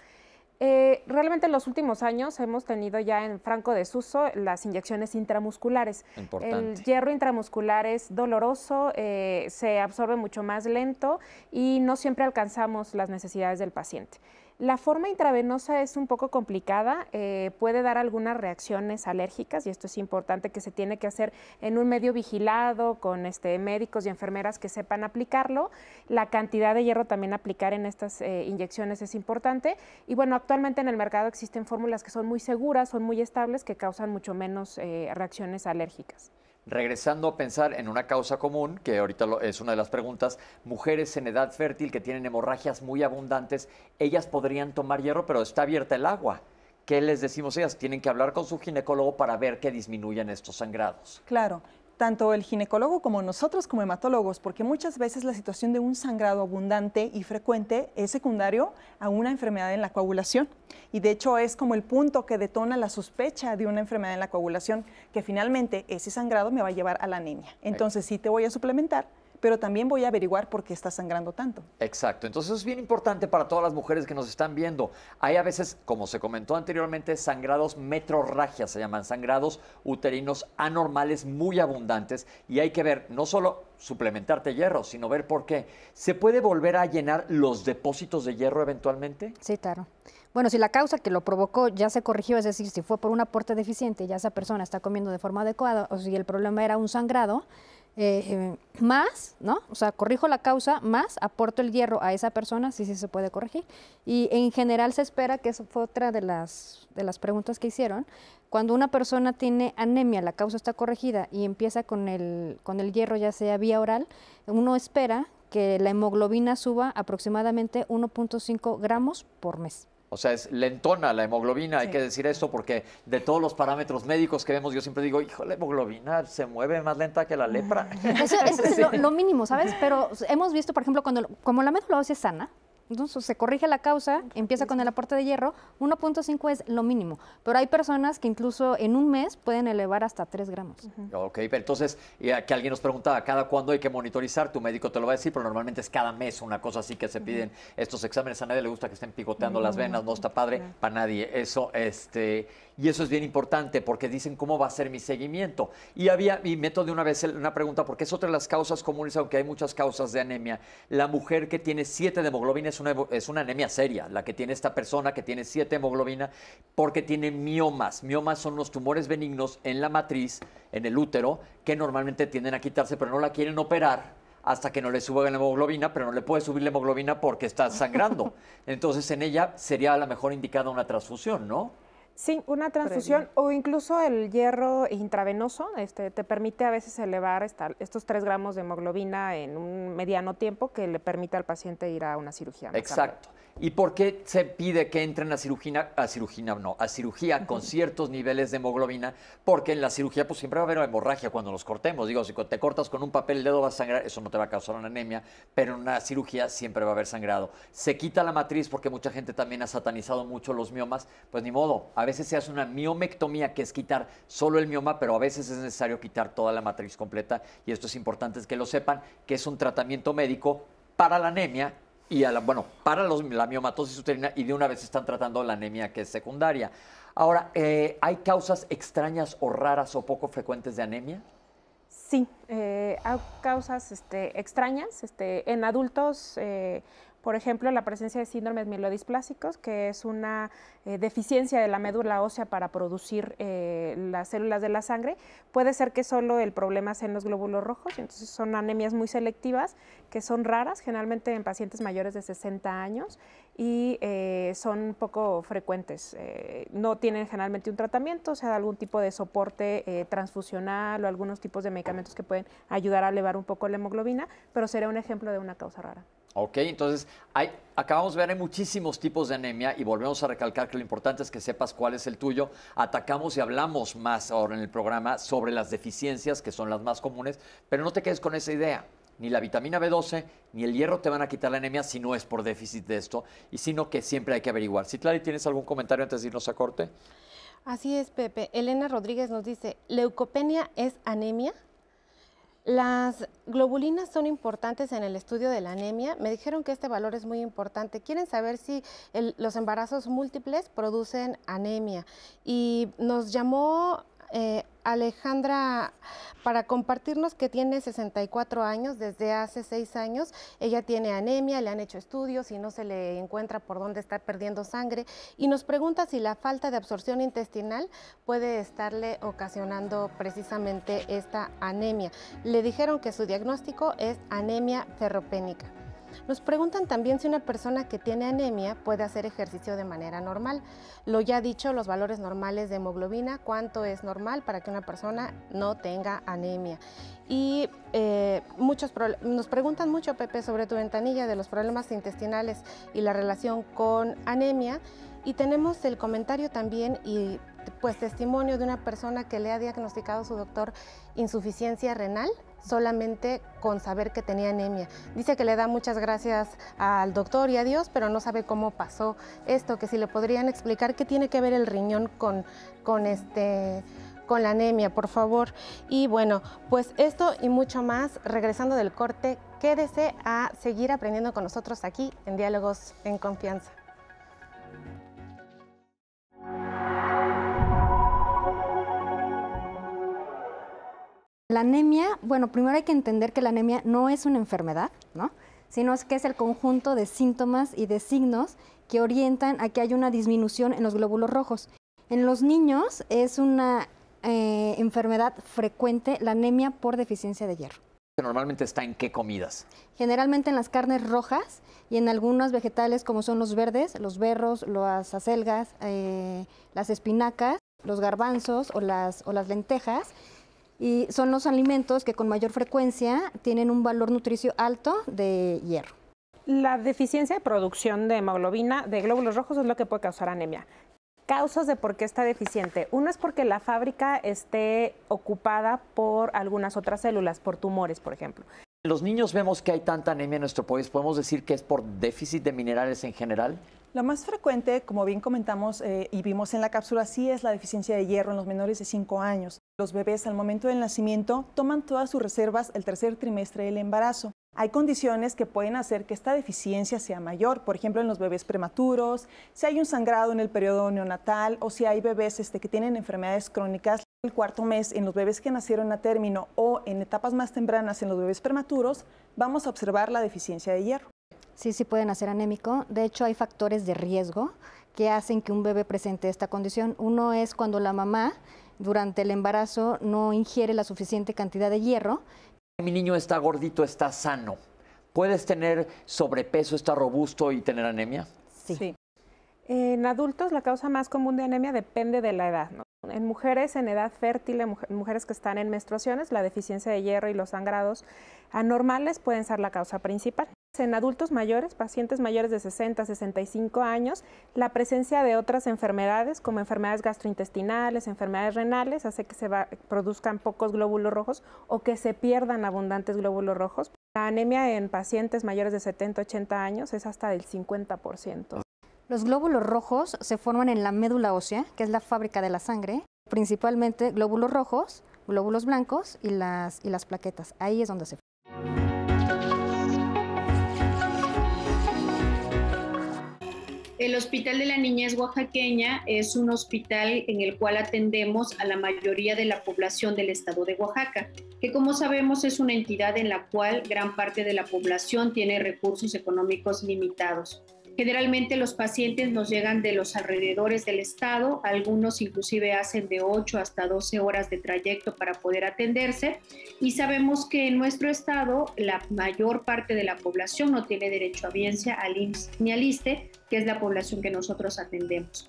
Eh, realmente en los últimos años hemos tenido ya en franco desuso las inyecciones intramusculares. El hierro intramuscular es doloroso, eh, se absorbe mucho más lento y no siempre alcanzamos las necesidades del paciente. La forma intravenosa es un poco complicada, eh, puede dar algunas reacciones alérgicas y esto es importante que se tiene que hacer en un medio vigilado con este, médicos y enfermeras que sepan aplicarlo. La cantidad de hierro también aplicar en estas eh, inyecciones es importante y bueno, actualmente en el mercado existen fórmulas que son muy seguras, son muy estables, que causan mucho menos eh, reacciones alérgicas regresando a pensar en una causa común, que ahorita es una de las preguntas, mujeres en edad fértil que tienen hemorragias muy abundantes, ellas podrían tomar hierro, pero está abierta el agua. ¿Qué les decimos ellas? Tienen que hablar con su ginecólogo para ver que disminuyan estos sangrados. Claro, tanto el ginecólogo como nosotros como hematólogos, porque muchas veces la situación de un sangrado abundante y frecuente es secundario a una enfermedad en la coagulación. Y de hecho es como el punto que detona la sospecha de una enfermedad en la coagulación, que finalmente ese sangrado me va a llevar a la anemia. Entonces, sí te voy a suplementar, pero también voy a averiguar por qué está sangrando tanto. Exacto, entonces es bien importante para todas las mujeres que nos están viendo. Hay a veces, como se comentó anteriormente, sangrados metrorragias, se llaman sangrados uterinos anormales muy abundantes y hay que ver no solo suplementarte hierro, sino ver por qué. ¿Se puede volver a llenar los depósitos de hierro eventualmente? Sí, claro. Bueno, si la causa que lo provocó ya se corrigió, es decir, si fue por un aporte deficiente, ya esa persona está comiendo de forma adecuada, o si el problema era un sangrado, eh, más, ¿no? O sea, corrijo la causa, más aporto el hierro a esa persona, sí, sí se puede corregir. Y en general se espera, que eso fue otra de las, de las preguntas que hicieron, cuando una persona tiene anemia, la causa está corregida y empieza con el, con el hierro, ya sea vía oral, uno espera que la hemoglobina suba aproximadamente 1.5 gramos por mes. O sea, es lentona la hemoglobina, hay que decir esto porque de todos los parámetros médicos que vemos, yo siempre digo, hijo, la hemoglobina se mueve más lenta que la lepra. Eso, es lo, mínimo, ¿sabes? Pero hemos visto, por ejemplo, cuando como la médula ósea es sana, entonces se corrige la causa, empieza con el aporte de hierro, 1.5 es lo mínimo, pero hay personas que incluso en un mes pueden elevar hasta 3 gramos. Ok, pero entonces, aquí que alguien nos preguntaba, ¿cada cuándo hay que monitorizar? Tu médico te lo va a decir, pero normalmente es cada mes una cosa así que se piden estos exámenes. A nadie le gusta que estén picoteando las venas, no está padre para nadie. Eso, este, y eso es bien importante porque dicen cómo va a ser mi seguimiento. Y había, y meto de una vez una pregunta, porque es otra de las causas comunes, aunque hay muchas causas de anemia. La mujer que tiene 7 de es una, anemia seria, la que tiene esta persona que tiene 7 hemoglobina, porque tiene miomas. Miomas son los tumores benignos en la matriz, en el útero, que normalmente tienden a quitarse, pero no la quieren operar hasta que no le suba la hemoglobina, pero no le puede subir la hemoglobina porque está sangrando. Entonces en ella sería a lo mejor indicada una transfusión, ¿no? Sí, una transfusión o incluso el hierro intravenoso este, te permite a veces elevar estos 3 gramos de hemoglobina en un mediano tiempo que le permite al paciente ir a una cirugía. Exacto. ¿Y por qué se pide que entren a cirugía, a cirugía, no, a cirugía con ciertos niveles de hemoglobina? Porque en la cirugía pues siempre va a haber hemorragia cuando los cortemos. Digo, si te cortas con un papel el dedo va a sangrar, eso no te va a causar una anemia, pero en una cirugía siempre va a haber sangrado. Se quita la matriz porque mucha gente también ha satanizado mucho los miomas, pues ni modo, a veces se hace una miomectomía, que es quitar solo el mioma, pero a veces es necesario quitar toda la matriz completa. Y esto es importante que lo sepan, que es un tratamiento médico para la anemia y, bueno, para la miomatosis uterina y de una vez están tratando la anemia que es secundaria. Ahora, eh, ¿hay causas extrañas o raras o poco frecuentes de anemia? Sí, eh, hay causas este, extrañas. Este, en adultos... Eh, por ejemplo, la presencia de síndromes mielodisplásicos, que es una eh, deficiencia de la médula ósea para producir eh, las células de la sangre, puede ser que solo el problema sea en los glóbulos rojos, entonces son anemias muy selectivas, que son raras, generalmente en pacientes mayores de 60 años, y eh, son poco frecuentes. no tienen generalmente un tratamiento, o sea, algún tipo de soporte transfusional o algunos tipos de medicamentos que pueden ayudar a elevar un poco la hemoglobina, pero sería un ejemplo de una causa rara. Ok, entonces hay, acabamos de ver, hay muchísimos tipos de anemia y volvemos a recalcar que lo importante es que sepas cuál es el tuyo. Atacamos y hablamos más ahora en el programa sobre las deficiencias, que son las más comunes, pero no te quedes con esa idea. Ni la vitamina B12 ni el hierro te van a quitar la anemia si no es por déficit de esto, y sino que siempre hay que averiguar. Si Clary, ¿tienes algún comentario antes de irnos a corte? Así es, Pepe. Elena Rodríguez nos dice, ¿leucopenia es anemia? Las globulinas son importantes en el estudio de la anemia. Me dijeron que este valor es muy importante. Quieren saber si los embarazos múltiples producen anemia. Y nos llamó eh, Alejandra para compartirnos que tiene 64 años, desde hace 6 años ella tiene anemia, le han hecho estudios y no se le encuentra por dónde está perdiendo sangre y nos pregunta si la falta de absorción intestinal puede estarle ocasionando precisamente esta anemia. Le dijeron que su diagnóstico es anemia ferropénica. Nos preguntan también si una persona que tiene anemia puede hacer ejercicio de manera normal. Lo ya dicho, los valores normales de hemoglobina, cuánto es normal para que una persona no tenga anemia. Y eh, muchos nos preguntan mucho, Pepe, sobre tu ventanilla de los problemas intestinales y la relación con anemia. Y tenemos el comentario también y pues testimonio de una persona que le ha diagnosticado su doctor insuficiencia renal solamente con saber que tenía anemia. Dice que le da muchas gracias al doctor y a Dios, pero no sabe cómo pasó esto, que si le podrían explicar qué tiene que ver el riñón con, con este con la anemia, por favor. Y bueno, pues esto y mucho más, regresando del corte, quédese a seguir aprendiendo con nosotros aquí en Diálogos en Confianza. La anemia, bueno, primero hay que entender que la anemia no es una enfermedad, ¿no? sino es que es el conjunto de síntomas y de signos que orientan a que hay una disminución en los glóbulos rojos. En los niños es una eh, enfermedad frecuente la anemia por deficiencia de hierro. Normalmente está en qué comidas? Generalmente en las carnes rojas y en algunos vegetales como son los verdes, los berros, las acelgas, eh, las espinacas, los garbanzos o las lentejas y son los alimentos que con mayor frecuencia tienen un valor nutricio alto de hierro. La deficiencia de producción de hemoglobina de glóbulos rojos es lo que puede causar anemia. Causas de por qué está deficiente. Una es porque la fábrica esté ocupada por algunas otras células, por tumores, por ejemplo. Los niños vemos que hay tanta anemia en nuestro país. ¿Podemos decir que es por déficit de minerales en general? Lo más frecuente, como bien comentamos eh, y vimos en la cápsula, sí es la deficiencia de hierro en los menores de 5 años. Los bebés al momento del nacimiento toman todas sus reservas el tercer trimestre del embarazo. Hay condiciones que pueden hacer que esta deficiencia sea mayor, por ejemplo en los bebés prematuros, si hay un sangrado en el periodo neonatal o si hay bebés este, que tienen enfermedades crónicas. El cuarto mes en los bebés que nacieron a término o en etapas más tempranas en los bebés prematuros, vamos a observar la deficiencia de hierro. Sí, sí pueden hacer anémico. De hecho, hay factores de riesgo que hacen que un bebé presente esta condición. Uno es cuando la mamá durante el embarazo no ingiere la suficiente cantidad de hierro. Mi niño está gordito, está sano. ¿Puedes tener sobrepeso, estar robusto y tener anemia? Sí. En adultos la causa más común de anemia depende de la edad. En mujeres en edad fértil, en mujeres que están en menstruaciones, la deficiencia de hierro y los sangrados anormales pueden ser la causa principal en adultos mayores, pacientes mayores de 60 65 años, la presencia de otras enfermedades como enfermedades gastrointestinales, enfermedades renales, hace que se produzcan pocos glóbulos rojos o que se pierdan abundantes glóbulos rojos. La anemia en pacientes mayores de 70 80 años es hasta del 50%. Los glóbulos rojos se forman en la médula ósea, que es la fábrica de la sangre, principalmente glóbulos rojos, glóbulos blancos y las, y las plaquetas. Ahí es donde se El Hospital de la Niñez Oaxaqueña es un hospital en el cual atendemos a la mayoría de la población del estado de Oaxaca, que como sabemos es una entidad en la cual gran parte de la población tiene recursos económicos limitados. Generalmente los pacientes nos llegan de los alrededores del estado, algunos inclusive hacen de 8 hasta 12 horas de trayecto para poder atenderse y sabemos que en nuestro estado la mayor parte de la población no tiene derecho a biencia al IMSS ni al e, que es la población que nosotros atendemos.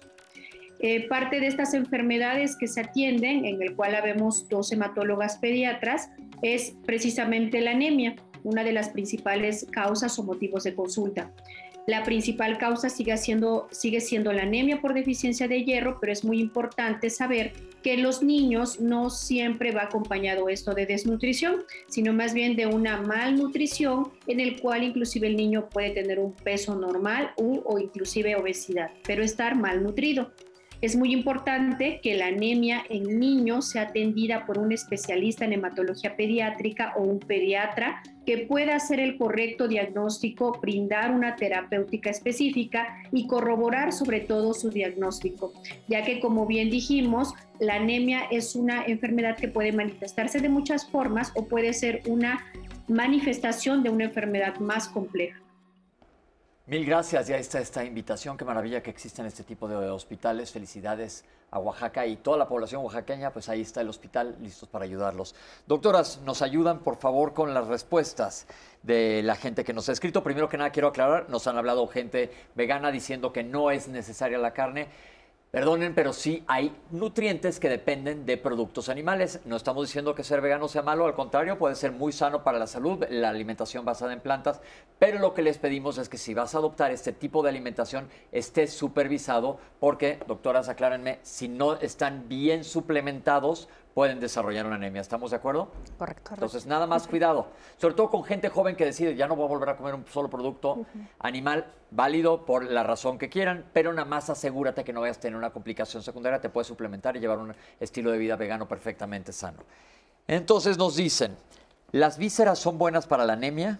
Eh, parte de estas enfermedades que se atienden, en el cual habemos dos hematólogas pediatras, es precisamente la anemia, una de las principales causas o motivos de consulta. La principal causa sigue siendo, sigue siendo la anemia por deficiencia de hierro, pero es muy importante saber que en los niños no siempre va acompañado esto de desnutrición, sino más bien de una malnutrición en el cual inclusive el niño puede tener un peso normal o inclusive obesidad, pero estar malnutrido. Es muy importante que la anemia en niños sea atendida por un especialista en hematología pediátrica o un pediatra que pueda hacer el correcto diagnóstico, brindar una terapéutica específica y corroborar sobre todo su diagnóstico, ya que como bien dijimos, la anemia es una enfermedad que puede manifestarse de muchas formas o puede ser una manifestación de una enfermedad más compleja. Mil gracias, ya está esta invitación. Qué maravilla que existen este tipo de hospitales. Felicidades a Oaxaca y toda la población oaxaqueña, pues ahí está el hospital, listos para ayudarlos. Doctoras, nos ayudan por favor con las respuestas de la gente que nos ha escrito. Primero que nada quiero aclarar, nos han hablado gente vegana diciendo que no es necesaria la carne. Perdonen, pero sí hay nutrientes que dependen de productos animales. No estamos diciendo que ser vegano sea malo, al contrario, puede ser muy sano para la salud, la alimentación basada en plantas, pero lo que les pedimos es que si vas a adoptar este tipo de alimentación, esté supervisado, porque, doctoras, aclárenme, si no están bien suplementados, pueden desarrollar una anemia. ¿Estamos de acuerdo? Correcto. Entonces, nada más cuidado. Sobre todo con gente joven que decide, ya no voy a volver a comer un solo producto animal, válido por la razón que quieran, pero nada más asegúrate que no vayas a tener una complicación secundaria, te puedes suplementar y llevar un estilo de vida vegano perfectamente sano. Entonces nos dicen, ¿las vísceras son buenas para la anemia?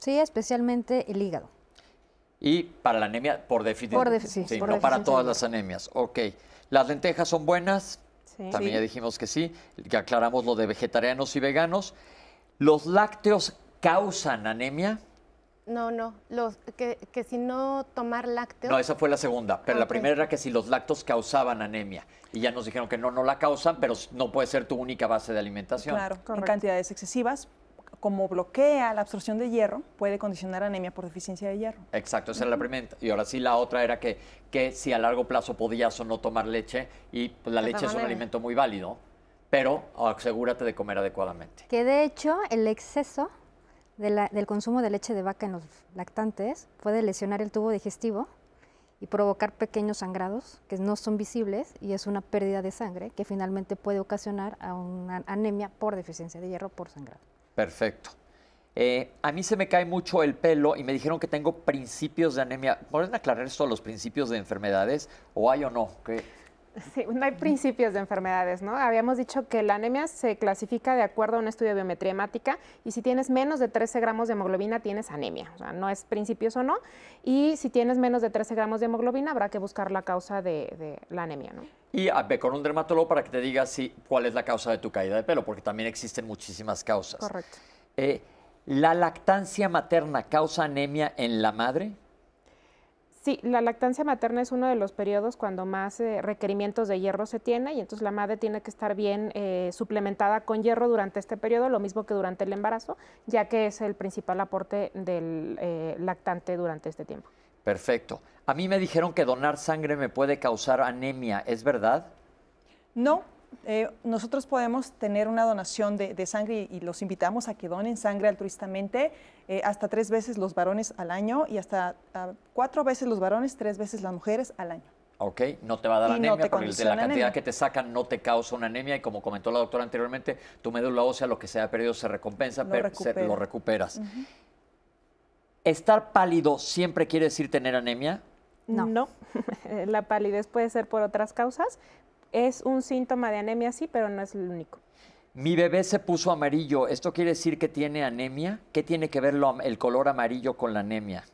Sí, especialmente el hígado. Y para la anemia, por déficit Por sí, no para todas las anemias. Ok. ¿Las lentejas son buenas? También ya dijimos que sí, que aclaramos lo de vegetarianos y veganos. ¿Los lácteos causan anemia? No, no, que, si no tomar lácteos. No, esa fue la segunda, pero la primera era que si los lácteos causaban anemia. Y ya nos dijeron que no, no la causan, pero no puede ser tu única base de alimentación. Claro, en cantidades excesivas, como bloquea la absorción de hierro, puede condicionar anemia por deficiencia de hierro. Exacto, esa era la primera. Y ahora sí, la otra era que, que si a largo plazo podías o no tomar leche, y pues, la leche es un alimento muy válido, pero asegúrate de comer adecuadamente. Que de hecho, el exceso del consumo de leche de vaca en los lactantes puede lesionar el tubo digestivo y provocar pequeños sangrados que no son visibles y es una pérdida de sangre que finalmente puede ocasionar una anemia por deficiencia de hierro por sangrado. Perfecto. Eh, a mí se me cae mucho el pelo y me dijeron que tengo principios de anemia. ¿Pueden aclarar esto los principios de enfermedades? ¿O hay o no? Sí, no hay principios de enfermedades, ¿no? Habíamos dicho que la anemia se clasifica de acuerdo a un estudio de biometría hemática y si tienes menos de 13 gramos de hemoglobina tienes anemia, o sea, no es principios o no. Y si tienes menos de 13 gramos de hemoglobina habrá que buscar la causa de la anemia, ¿no? y ve con un dermatólogo para que te diga cuál es la causa de tu caída de pelo, porque también existen muchísimas causas. Correcto. Eh, ¿La lactancia materna causa anemia en la madre? Sí, la lactancia materna es uno de los periodos cuando más eh, requerimientos de hierro se tiene y entonces la madre tiene que estar bien eh, suplementada con hierro durante este periodo, lo mismo que durante el embarazo, ya que es el principal aporte del lactante durante este tiempo. Perfecto. A mí me dijeron que donar sangre me puede causar anemia, ¿es verdad? No, eh, nosotros podemos tener una donación de, sangre y, los invitamos a que donen sangre altruistamente eh, hasta tres veces los varones al año y hasta ah, cuatro veces los varones, tres veces las mujeres al año. Ok, no te va a dar anemia porque de la cantidad que te sacan no te causa una anemia y como comentó la doctora anteriormente, tu médula ósea lo que se ha perdido se recompensa, pero se, lo recuperas. ¿Estar pálido siempre quiere decir tener anemia? No. No. la palidez puede ser por otras causas. Es un síntoma de anemia, sí, pero no es el único. Mi bebé se puso amarillo. ¿Esto quiere decir que tiene anemia? ¿Qué tiene que ver el color amarillo con la anemia?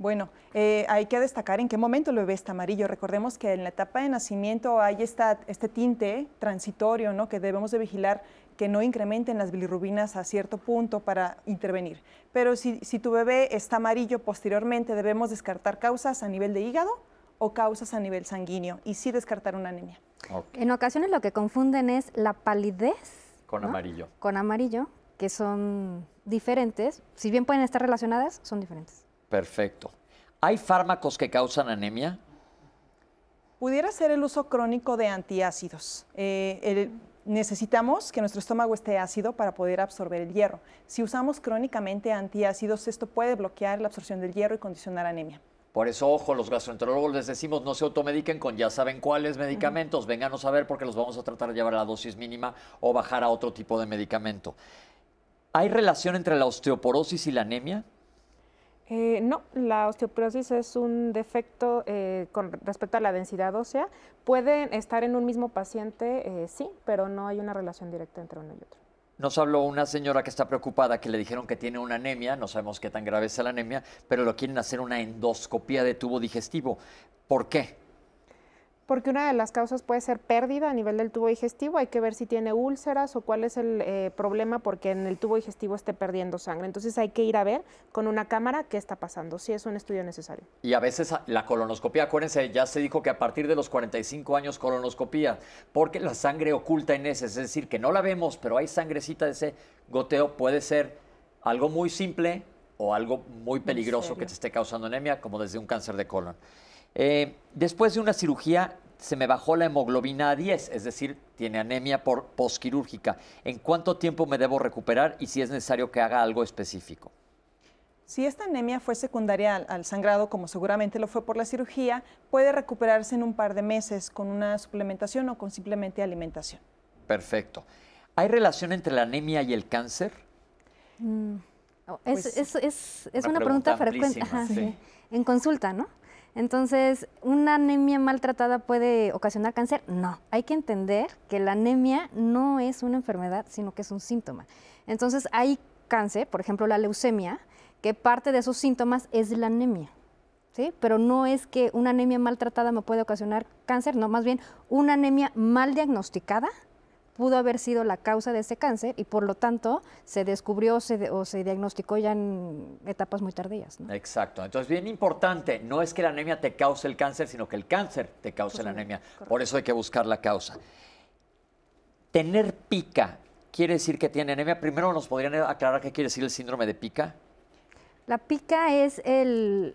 Bueno, eh, hay que destacar en qué momento el bebé está amarillo. Recordemos que en la etapa de nacimiento hay este tinte transitorio ¿no? que debemos de vigilar que no incrementen las bilirrubinas a cierto punto para intervenir. Pero si, tu bebé está amarillo posteriormente, debemos descartar causas a nivel de hígado o causas a nivel sanguíneo y sí descartar una anemia. En ocasiones lo que confunden es la palidez con amarillo. Con amarillo, que son diferentes, si bien pueden estar relacionadas, son diferentes. Perfecto. ¿Hay fármacos que causan anemia? Pudiera ser el uso crónico de antiácidos. Eh, necesitamos que nuestro estómago esté ácido para poder absorber el hierro. Si usamos crónicamente antiácidos, esto puede bloquear la absorción del hierro y condicionar anemia. Por eso, ojo, los gastroenterólogos les decimos no se automediquen con ya saben cuáles medicamentos. Vénganos a ver porque los vamos a tratar de llevar a la dosis mínima o bajar a otro tipo de medicamento. ¿Hay relación entre la osteoporosis y la anemia? Eh, no, la osteoporosis es un defecto eh, con respecto a la densidad ósea. Pueden estar en un mismo paciente, eh, sí, pero no hay una relación directa entre uno y otro. Nos habló una señora que está preocupada, que le dijeron que tiene una anemia, no sabemos qué tan grave es la anemia, pero lo quieren hacer una endoscopía de tubo digestivo. ¿Por qué? porque una de las causas puede ser pérdida a nivel del tubo digestivo, hay que ver si tiene úlceras o cuál es el eh, problema porque en el tubo digestivo esté perdiendo sangre. Entonces hay que ir a ver con una cámara qué está pasando, si es un estudio necesario. Y a veces la colonoscopia. acuérdense, ya se dijo que a partir de los 45 años colonoscopía, porque la sangre oculta en ese, es decir, que no la vemos, pero hay sangrecita de ese goteo, puede ser algo muy simple o algo muy peligroso que te esté causando anemia, como desde un cáncer de colon. Eh, después de una cirugía se me bajó la hemoglobina a 10, es decir, tiene anemia por posquirúrgica. ¿En cuánto tiempo me debo recuperar y si es necesario que haga algo específico? Si esta anemia fue secundaria al, sangrado, como seguramente lo fue por la cirugía, puede recuperarse en un par de meses con una suplementación o con simplemente alimentación. Perfecto. ¿Hay relación entre la anemia y el cáncer? Mm. Mm. Pues es, una, pregunta, frecuente en consulta, ¿no? Entonces, ¿una anemia maltratada puede ocasionar cáncer? No, hay que entender que la anemia no es una enfermedad, sino que es un síntoma. Entonces, hay cáncer, por ejemplo, la leucemia, que parte de esos síntomas es la anemia. ¿Sí? Pero no es que una anemia maltratada me puede ocasionar cáncer, no, más bien una anemia mal diagnosticada pudo haber sido la causa de ese cáncer y por lo tanto se descubrió o se diagnosticó ya en etapas muy tardías. Exacto, entonces bien importante, no es que la anemia te cause el cáncer, sino que el cáncer te cause la anemia, por eso hay que buscar la causa. Tener pica quiere decir que tiene anemia, primero nos podrían aclarar qué quiere decir el síndrome de pica. La pica es el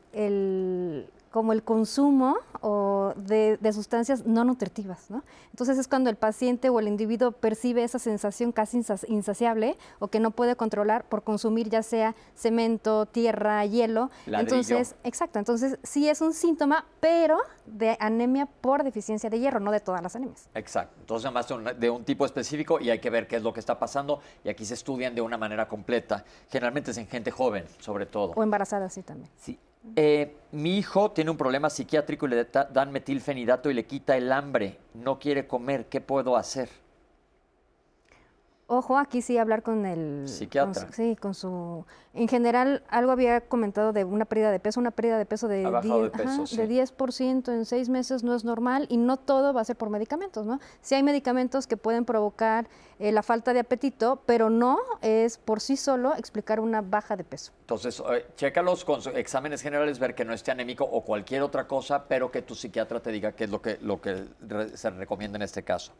como el consumo o de, sustancias no nutritivas. ¿no? Entonces es cuando el paciente o el individuo percibe esa sensación casi insaciable o que no puede controlar por consumir ya sea cemento, tierra, hielo. Entonces, exacto, entonces sí es un síntoma, pero de anemia por deficiencia de hierro, no de todas las anemias. Exacto, entonces además de un, tipo específico y hay que ver qué es lo que está pasando y aquí se estudian de una manera completa. Generalmente es en gente joven, sobre todo. O embarazada, sí, también. Sí, eh, mi hijo tiene un problema psiquiátrico y le dan metilfenidato y le quita el hambre, no quiere comer, ¿qué puedo hacer? Ojo, aquí sí hablar con el psiquiatra. sí, con su. En general, algo había comentado de una pérdida de peso, una pérdida de peso de, 10, de, 10% en seis meses no es normal y no todo va a ser por medicamentos, ¿no? Sí hay medicamentos que pueden provocar eh, la falta de apetito, pero no es por sí solo explicar una baja de peso. Entonces, eh, chécalos con exámenes generales, ver que no esté anémico o cualquier otra cosa, pero que tu psiquiatra te diga qué es lo que, lo que se recomienda en este caso.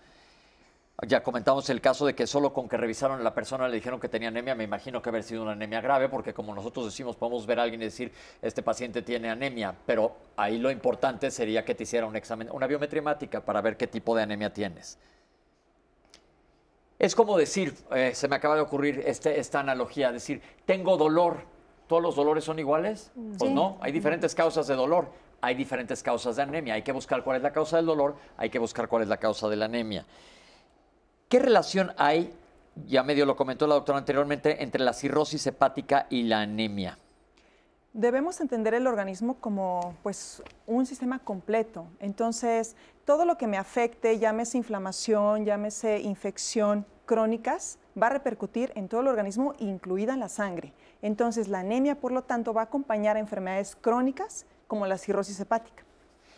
Ya comentamos el caso de que solo con que revisaron a la persona le dijeron que tenía anemia, me imagino que haber sido una anemia grave, porque como nosotros decimos, podemos ver a alguien y decir, este paciente tiene anemia, pero ahí lo importante sería que te hiciera un examen, una biometría para ver qué tipo de anemia tienes. Es como decir, eh, se me acaba de ocurrir este, esta analogía, decir, tengo dolor, ¿todos los dolores son iguales? Mm, pues no, hay diferentes causas de dolor, hay diferentes causas de anemia, hay que buscar cuál es la causa del dolor, hay que buscar cuál es la causa de la anemia. ¿Qué relación hay, ya medio lo comentó la doctora anteriormente, entre la cirrosis hepática y la anemia? Debemos entender el organismo como pues, un sistema completo. Entonces, todo lo que me afecte, llámese inflamación, llámese infección crónicas, va a repercutir en todo el organismo, incluida la sangre. Entonces, la anemia, por lo tanto, va a acompañar a enfermedades crónicas como la cirrosis hepática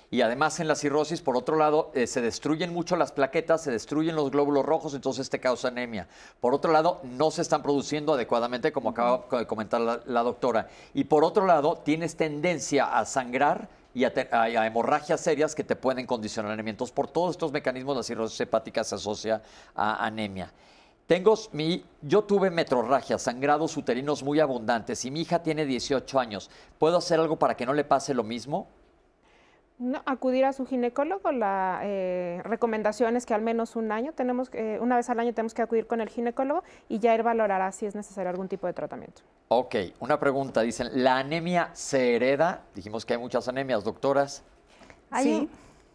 y además en la cirrosis, por otro lado, eh, se destruyen mucho las plaquetas, se destruyen los glóbulos rojos, entonces te causa anemia. Por otro lado, no se están produciendo adecuadamente, como acaba de comentar la, doctora. Y por otro lado, tienes tendencia a sangrar y a, hemorragias serias que te pueden condicionar anemia. Entonces, por todos estos mecanismos, la cirrosis hepática se asocia a anemia. Tengo mi, yo tuve metrorragia, sangrados uterinos muy abundantes y mi hija tiene 18 años. ¿Puedo hacer algo para que no le pase lo mismo? No, acudir a su ginecólogo. La eh, recomendación es que al menos un año tenemos, eh, una vez al año tenemos que acudir con el ginecólogo y ya él valorará si es necesario algún tipo de tratamiento. Ok, una pregunta. Dicen, ¿la anemia se hereda? Dijimos que hay muchas anemias, doctoras. sí.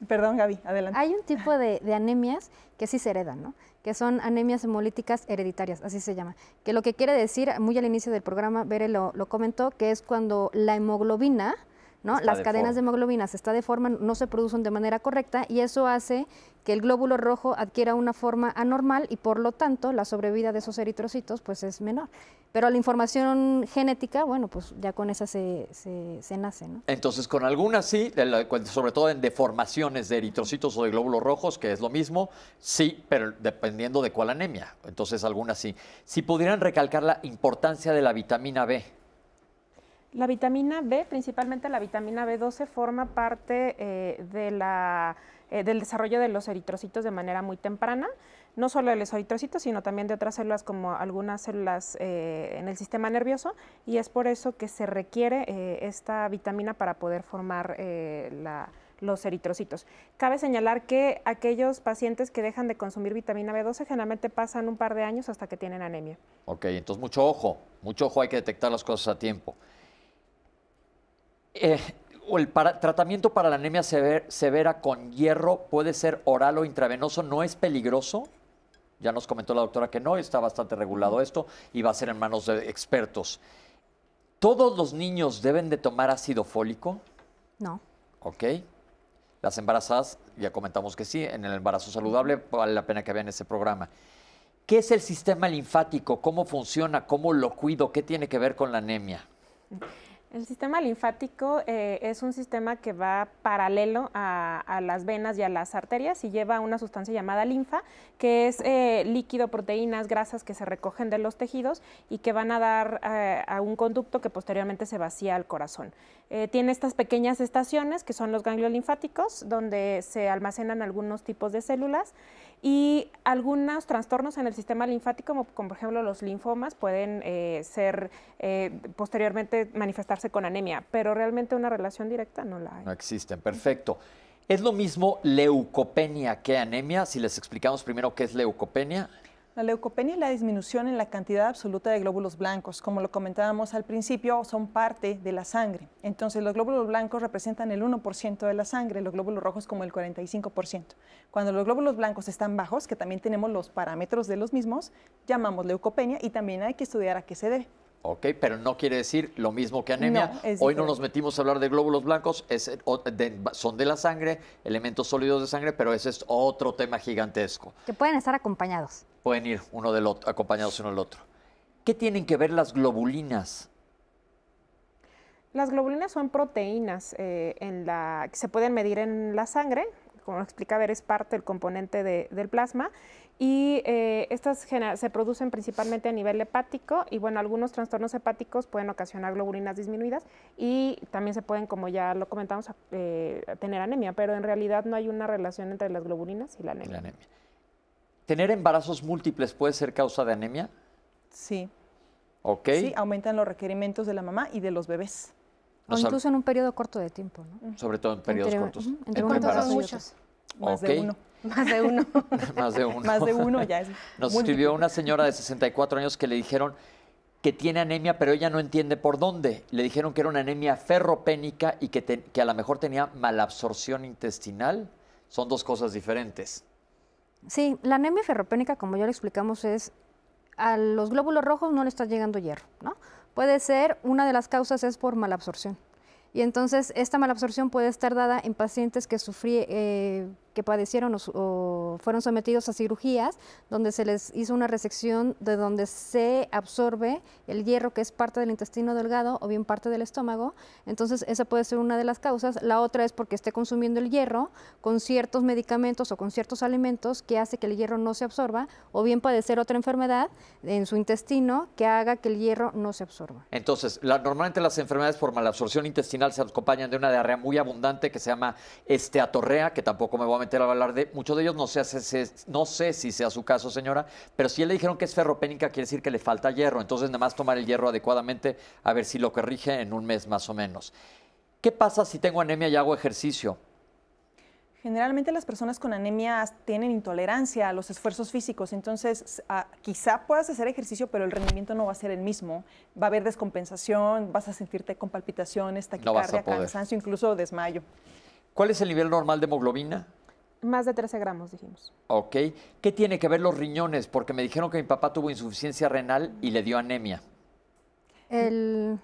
perdón, Gaby, adelante. Hay un tipo de, anemias que sí se heredan, ¿no? que son anemias hemolíticas hereditarias, así se llama. Que lo que quiere decir, muy al inicio del programa, Bere lo, lo comentó, que es cuando la hemoglobina las cadenas de hemoglobina se está deforman, no se producen de manera correcta y eso hace que el glóbulo rojo adquiera una forma anormal y por lo tanto la sobrevida de esos eritrocitos pues es menor. Pero la información genética, bueno, pues ya con esa se, se, nace, Entonces, con algunas sí, sobre todo en deformaciones de eritrocitos o de glóbulos rojos, que es lo mismo, sí, pero dependiendo de cuál anemia. Entonces, algunas sí. Si pudieran recalcar la importancia de la vitamina B. La vitamina B, principalmente la vitamina B12, forma parte eh, eh, del desarrollo de los eritrocitos de manera muy temprana, no solo de los eritrocitos, sino también de otras células como algunas células eh, en el sistema nervioso, y es por eso que se requiere esta vitamina para poder formar los eritrocitos. Cabe señalar que aquellos pacientes que dejan de consumir vitamina B12 generalmente pasan un par de años hasta que tienen anemia. Ok, entonces mucho ojo, mucho ojo, hay que detectar las cosas a tiempo. Eh, el tratamiento para la anemia severa con hierro puede ser oral o intravenoso, ¿no es peligroso? Ya nos comentó la doctora que no, está bastante regulado esto y va a ser en manos de expertos. ¿Todos los niños deben de tomar ácido fólico? No. Ok. Las embarazadas, ya comentamos que sí, en el embarazo saludable vale la pena que vean ese programa. ¿Qué es el sistema linfático? ¿Cómo funciona? ¿Cómo lo cuido? ¿Qué tiene que ver con la anemia? Mm. El sistema linfático eh, es un sistema que va paralelo a, las venas y a las arterias y lleva una sustancia llamada linfa, que es eh, líquido, proteínas, grasas que se recogen de los tejidos y que van a dar eh, a un conducto que posteriormente se vacía al corazón. tiene estas pequeñas estaciones que son los ganglios linfáticos, donde se almacenan algunos tipos de células y algunos trastornos en el sistema linfático, como, por ejemplo los linfomas, pueden eh, ser eh, posteriormente manifestarse con anemia, pero realmente una relación directa no la hay. No existen, perfecto. ¿Es lo mismo leucopenia que anemia? Si les explicamos primero qué es leucopenia. La leucopenia es la disminución en la cantidad absoluta de glóbulos blancos. Como lo comentábamos al principio, son parte de la sangre. Entonces, los glóbulos blancos representan el 1% de la sangre, los glóbulos rojos como el 45%. Cuando los glóbulos blancos están bajos, que también tenemos los parámetros de los mismos, llamamos leucopenia y también hay que estudiar a qué se debe. Ok, pero no quiere decir lo mismo que anemia. Hoy no nos metimos a hablar de glóbulos blancos, es, son de la sangre, elementos sólidos de sangre, pero ese es otro tema gigantesco. Que pueden estar acompañados. Pueden ir uno del otro, acompañados uno del otro. ¿Qué tienen que ver las globulinas? Las globulinas son proteínas eh, que se pueden medir en la sangre, como lo explica ver, es parte del componente del plasma. Y eh, estas se producen principalmente a nivel hepático y bueno, algunos trastornos hepáticos pueden ocasionar globulinas disminuidas y también se pueden, como ya lo comentamos, eh, tener anemia, pero en realidad no hay una relación entre las globulinas y La anemia. ¿Tener embarazos múltiples puede ser causa de anemia? Sí. ¿Ok? Sí, aumentan los requerimientos de la mamá y de los bebés. O, incluso en un periodo corto de tiempo, ¿no? Sobre todo en periodos cortos. muchos. Más de uno. Más de uno. Más de uno. ya es. Nos escribió una señora de 64 años que le dijeron que tiene anemia, pero ella no entiende por dónde. Le dijeron que era una anemia ferropénica y que, que a lo mejor tenía malabsorción intestinal. Son dos cosas diferentes. Sí, la anemia ferropénica, como ya lo explicamos, es a los glóbulos rojos no le está llegando hierro, ¿no? Puede ser, una de las causas es por malabsorción. Y entonces esta malabsorción puede estar dada en pacientes que sufrí, eh, que padecieron o, fueron sometidos a cirugías donde se les hizo una resección de donde se absorbe el hierro que es parte del intestino delgado o bien parte del estómago. Entonces esa puede ser una de las causas. La otra es porque esté consumiendo el hierro con ciertos medicamentos o con ciertos alimentos que hace que el hierro no se absorba o bien padecer otra enfermedad en su intestino que haga que el hierro no se absorba. Entonces, normalmente las enfermedades por malabsorción intestinal se acompañan de una diarrea muy abundante que se llama esteatorrea, que tampoco me voy a meter hablar de muchos de ellos. No sé, si, no sé si sea su caso, señora, pero si le dijeron que es ferropénica, quiere decir que le falta hierro. Entonces, nada más tomar el hierro adecuadamente a ver si lo corrige en un mes más o menos. ¿Qué pasa si tengo anemia y hago ejercicio? Generalmente las personas con anemia tienen intolerancia a los esfuerzos físicos, entonces ah, quizá puedas hacer ejercicio, pero el rendimiento no va a ser el mismo. Va a haber descompensación, vas a sentirte con palpitaciones, taquicardia, cansancio, incluso desmayo. ¿Cuál es el nivel normal de hemoglobina? Más de 13 gramos, dijimos. Ok. ¿Qué tiene que ver los riñones? Porque me dijeron que mi papá tuvo insuficiencia renal y le dio anemia. El,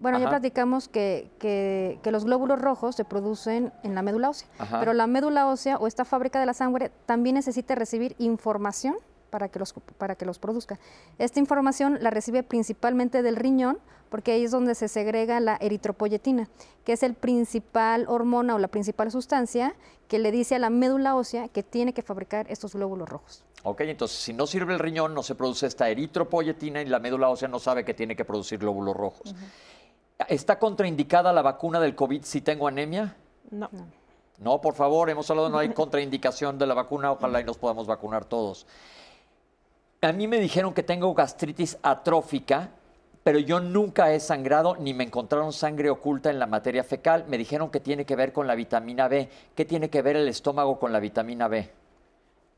bueno, ya platicamos que, los glóbulos rojos se producen en la médula ósea, pero la médula ósea o esta fábrica de la sangre también necesita recibir información para que, los, para que los produzca. Esta información la recibe principalmente del riñón, porque ahí es donde se segrega la eritropoyetina, que es el principal hormona o la principal sustancia que le dice a la médula ósea que tiene que fabricar estos glóbulos rojos. Ok, entonces si no sirve el riñón, no se produce esta eritropoyetina y la médula ósea no sabe que tiene que producir glóbulos rojos. ¿Está contraindicada la vacuna del COVID si tengo anemia? no. no. No, por favor, hemos hablado, no hay contraindicación de la vacuna, ojalá y nos podamos vacunar todos a mí me dijeron que tengo gastritis atrófica, pero yo nunca he sangrado ni me encontraron sangre oculta en la materia fecal. Me dijeron que tiene que ver con la vitamina B. ¿Qué tiene que ver el estómago con la vitamina B?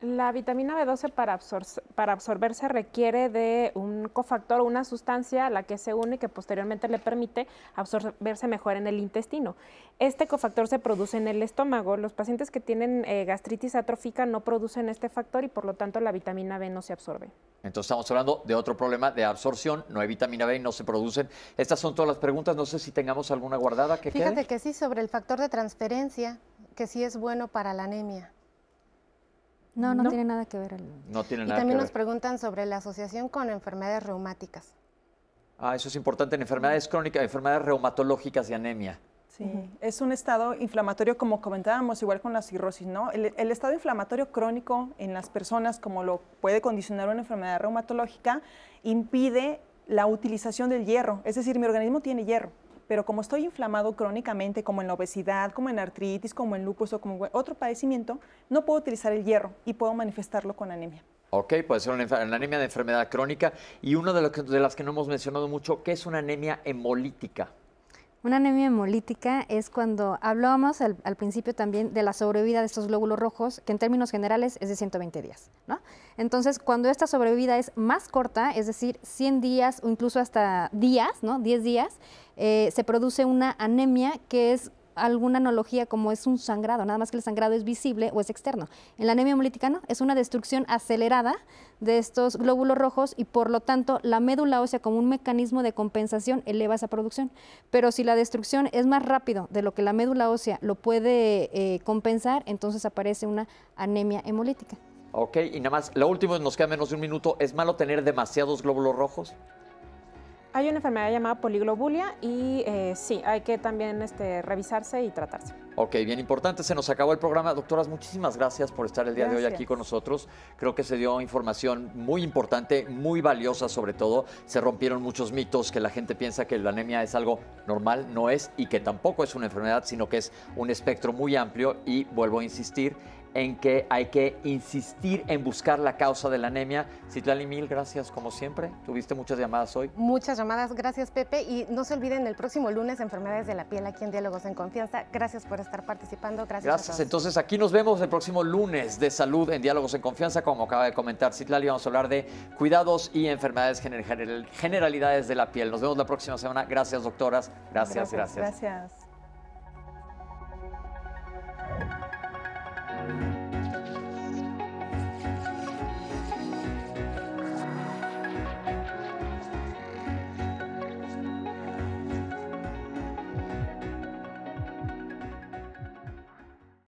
La vitamina B12 para, absorberse requiere de un cofactor o una sustancia a la que se une y que posteriormente le permite absorberse mejor en el intestino. Este cofactor se produce en el estómago. Los pacientes que tienen eh, gastritis atrófica no producen este factor y por lo tanto la vitamina B no se absorbe. Entonces estamos hablando de otro problema de absorción, no hay vitamina B y no se producen. Estas son todas las preguntas, no sé si tengamos alguna guardada que Fíjate que sí, sobre el factor de transferencia, que sí es bueno para la anemia. No, no, tiene nada que ver. No tiene y también nos preguntan sobre la asociación con enfermedades reumáticas. Ah, eso es importante en enfermedades crónicas, enfermedades reumatológicas y anemia. Sí, es un estado inflamatorio como comentábamos, igual con la cirrosis, ¿no? el, estado inflamatorio crónico en las personas, como lo puede condicionar una enfermedad reumatológica, impide la utilización del hierro. Es decir, mi organismo tiene hierro, pero como estoy inflamado crónicamente, como en la obesidad, como en artritis, como en lupus o como otro padecimiento, no puedo utilizar el hierro y puedo manifestarlo con anemia. Ok, puede ser una, anemia de enfermedad crónica y una de, de las que no hemos mencionado mucho, que es una anemia hemolítica. Una anemia hemolítica es cuando hablábamos al, principio también de la sobrevida de estos glóbulos rojos, que en términos generales es de 120 días. Entonces, cuando esta sobrevida es más corta, es decir, 100 días o incluso hasta días, ¿no? 10 días, eh, se produce una anemia que es alguna analogía como es un sangrado, nada más que el sangrado es visible o es externo. En la anemia hemolítica no, es una destrucción acelerada de estos glóbulos rojos y por lo tanto la médula ósea como un mecanismo de compensación eleva esa producción. Pero si la destrucción es más rápido de lo que la médula ósea lo puede eh, compensar, entonces aparece una anemia hemolítica. Ok, y nada más, lo último, nos queda menos de un minuto, ¿es malo tener demasiados glóbulos rojos? Hay una enfermedad llamada poliglobulia y eh, sí, hay que también este, revisarse y tratarse. Ok, bien importante. Se nos acabó el programa. Doctoras, muchísimas gracias por estar el día de hoy aquí con nosotros. Creo que se dio información muy importante, muy valiosa sobre todo. Se rompieron muchos mitos que la gente piensa que la anemia es algo normal, no es, y que tampoco es una enfermedad, sino que es un espectro muy amplio y, vuelvo a insistir, en que hay que insistir en buscar la causa de la anemia. Citlali, mil gracias como siempre. Tuviste muchas llamadas hoy. Muchas llamadas, gracias Pepe. Y no se olviden el próximo lunes enfermedades de la piel aquí en Diálogos en Confianza. Gracias por estar participando. Gracias. Gracias. Entonces aquí nos vemos el próximo lunes de salud en Diálogos en Confianza. Como acaba de comentar Citlali, vamos a hablar de cuidados y enfermedades generalidades de la piel. Nos vemos la próxima semana. Gracias doctoras. Gracias. gracias. gracias.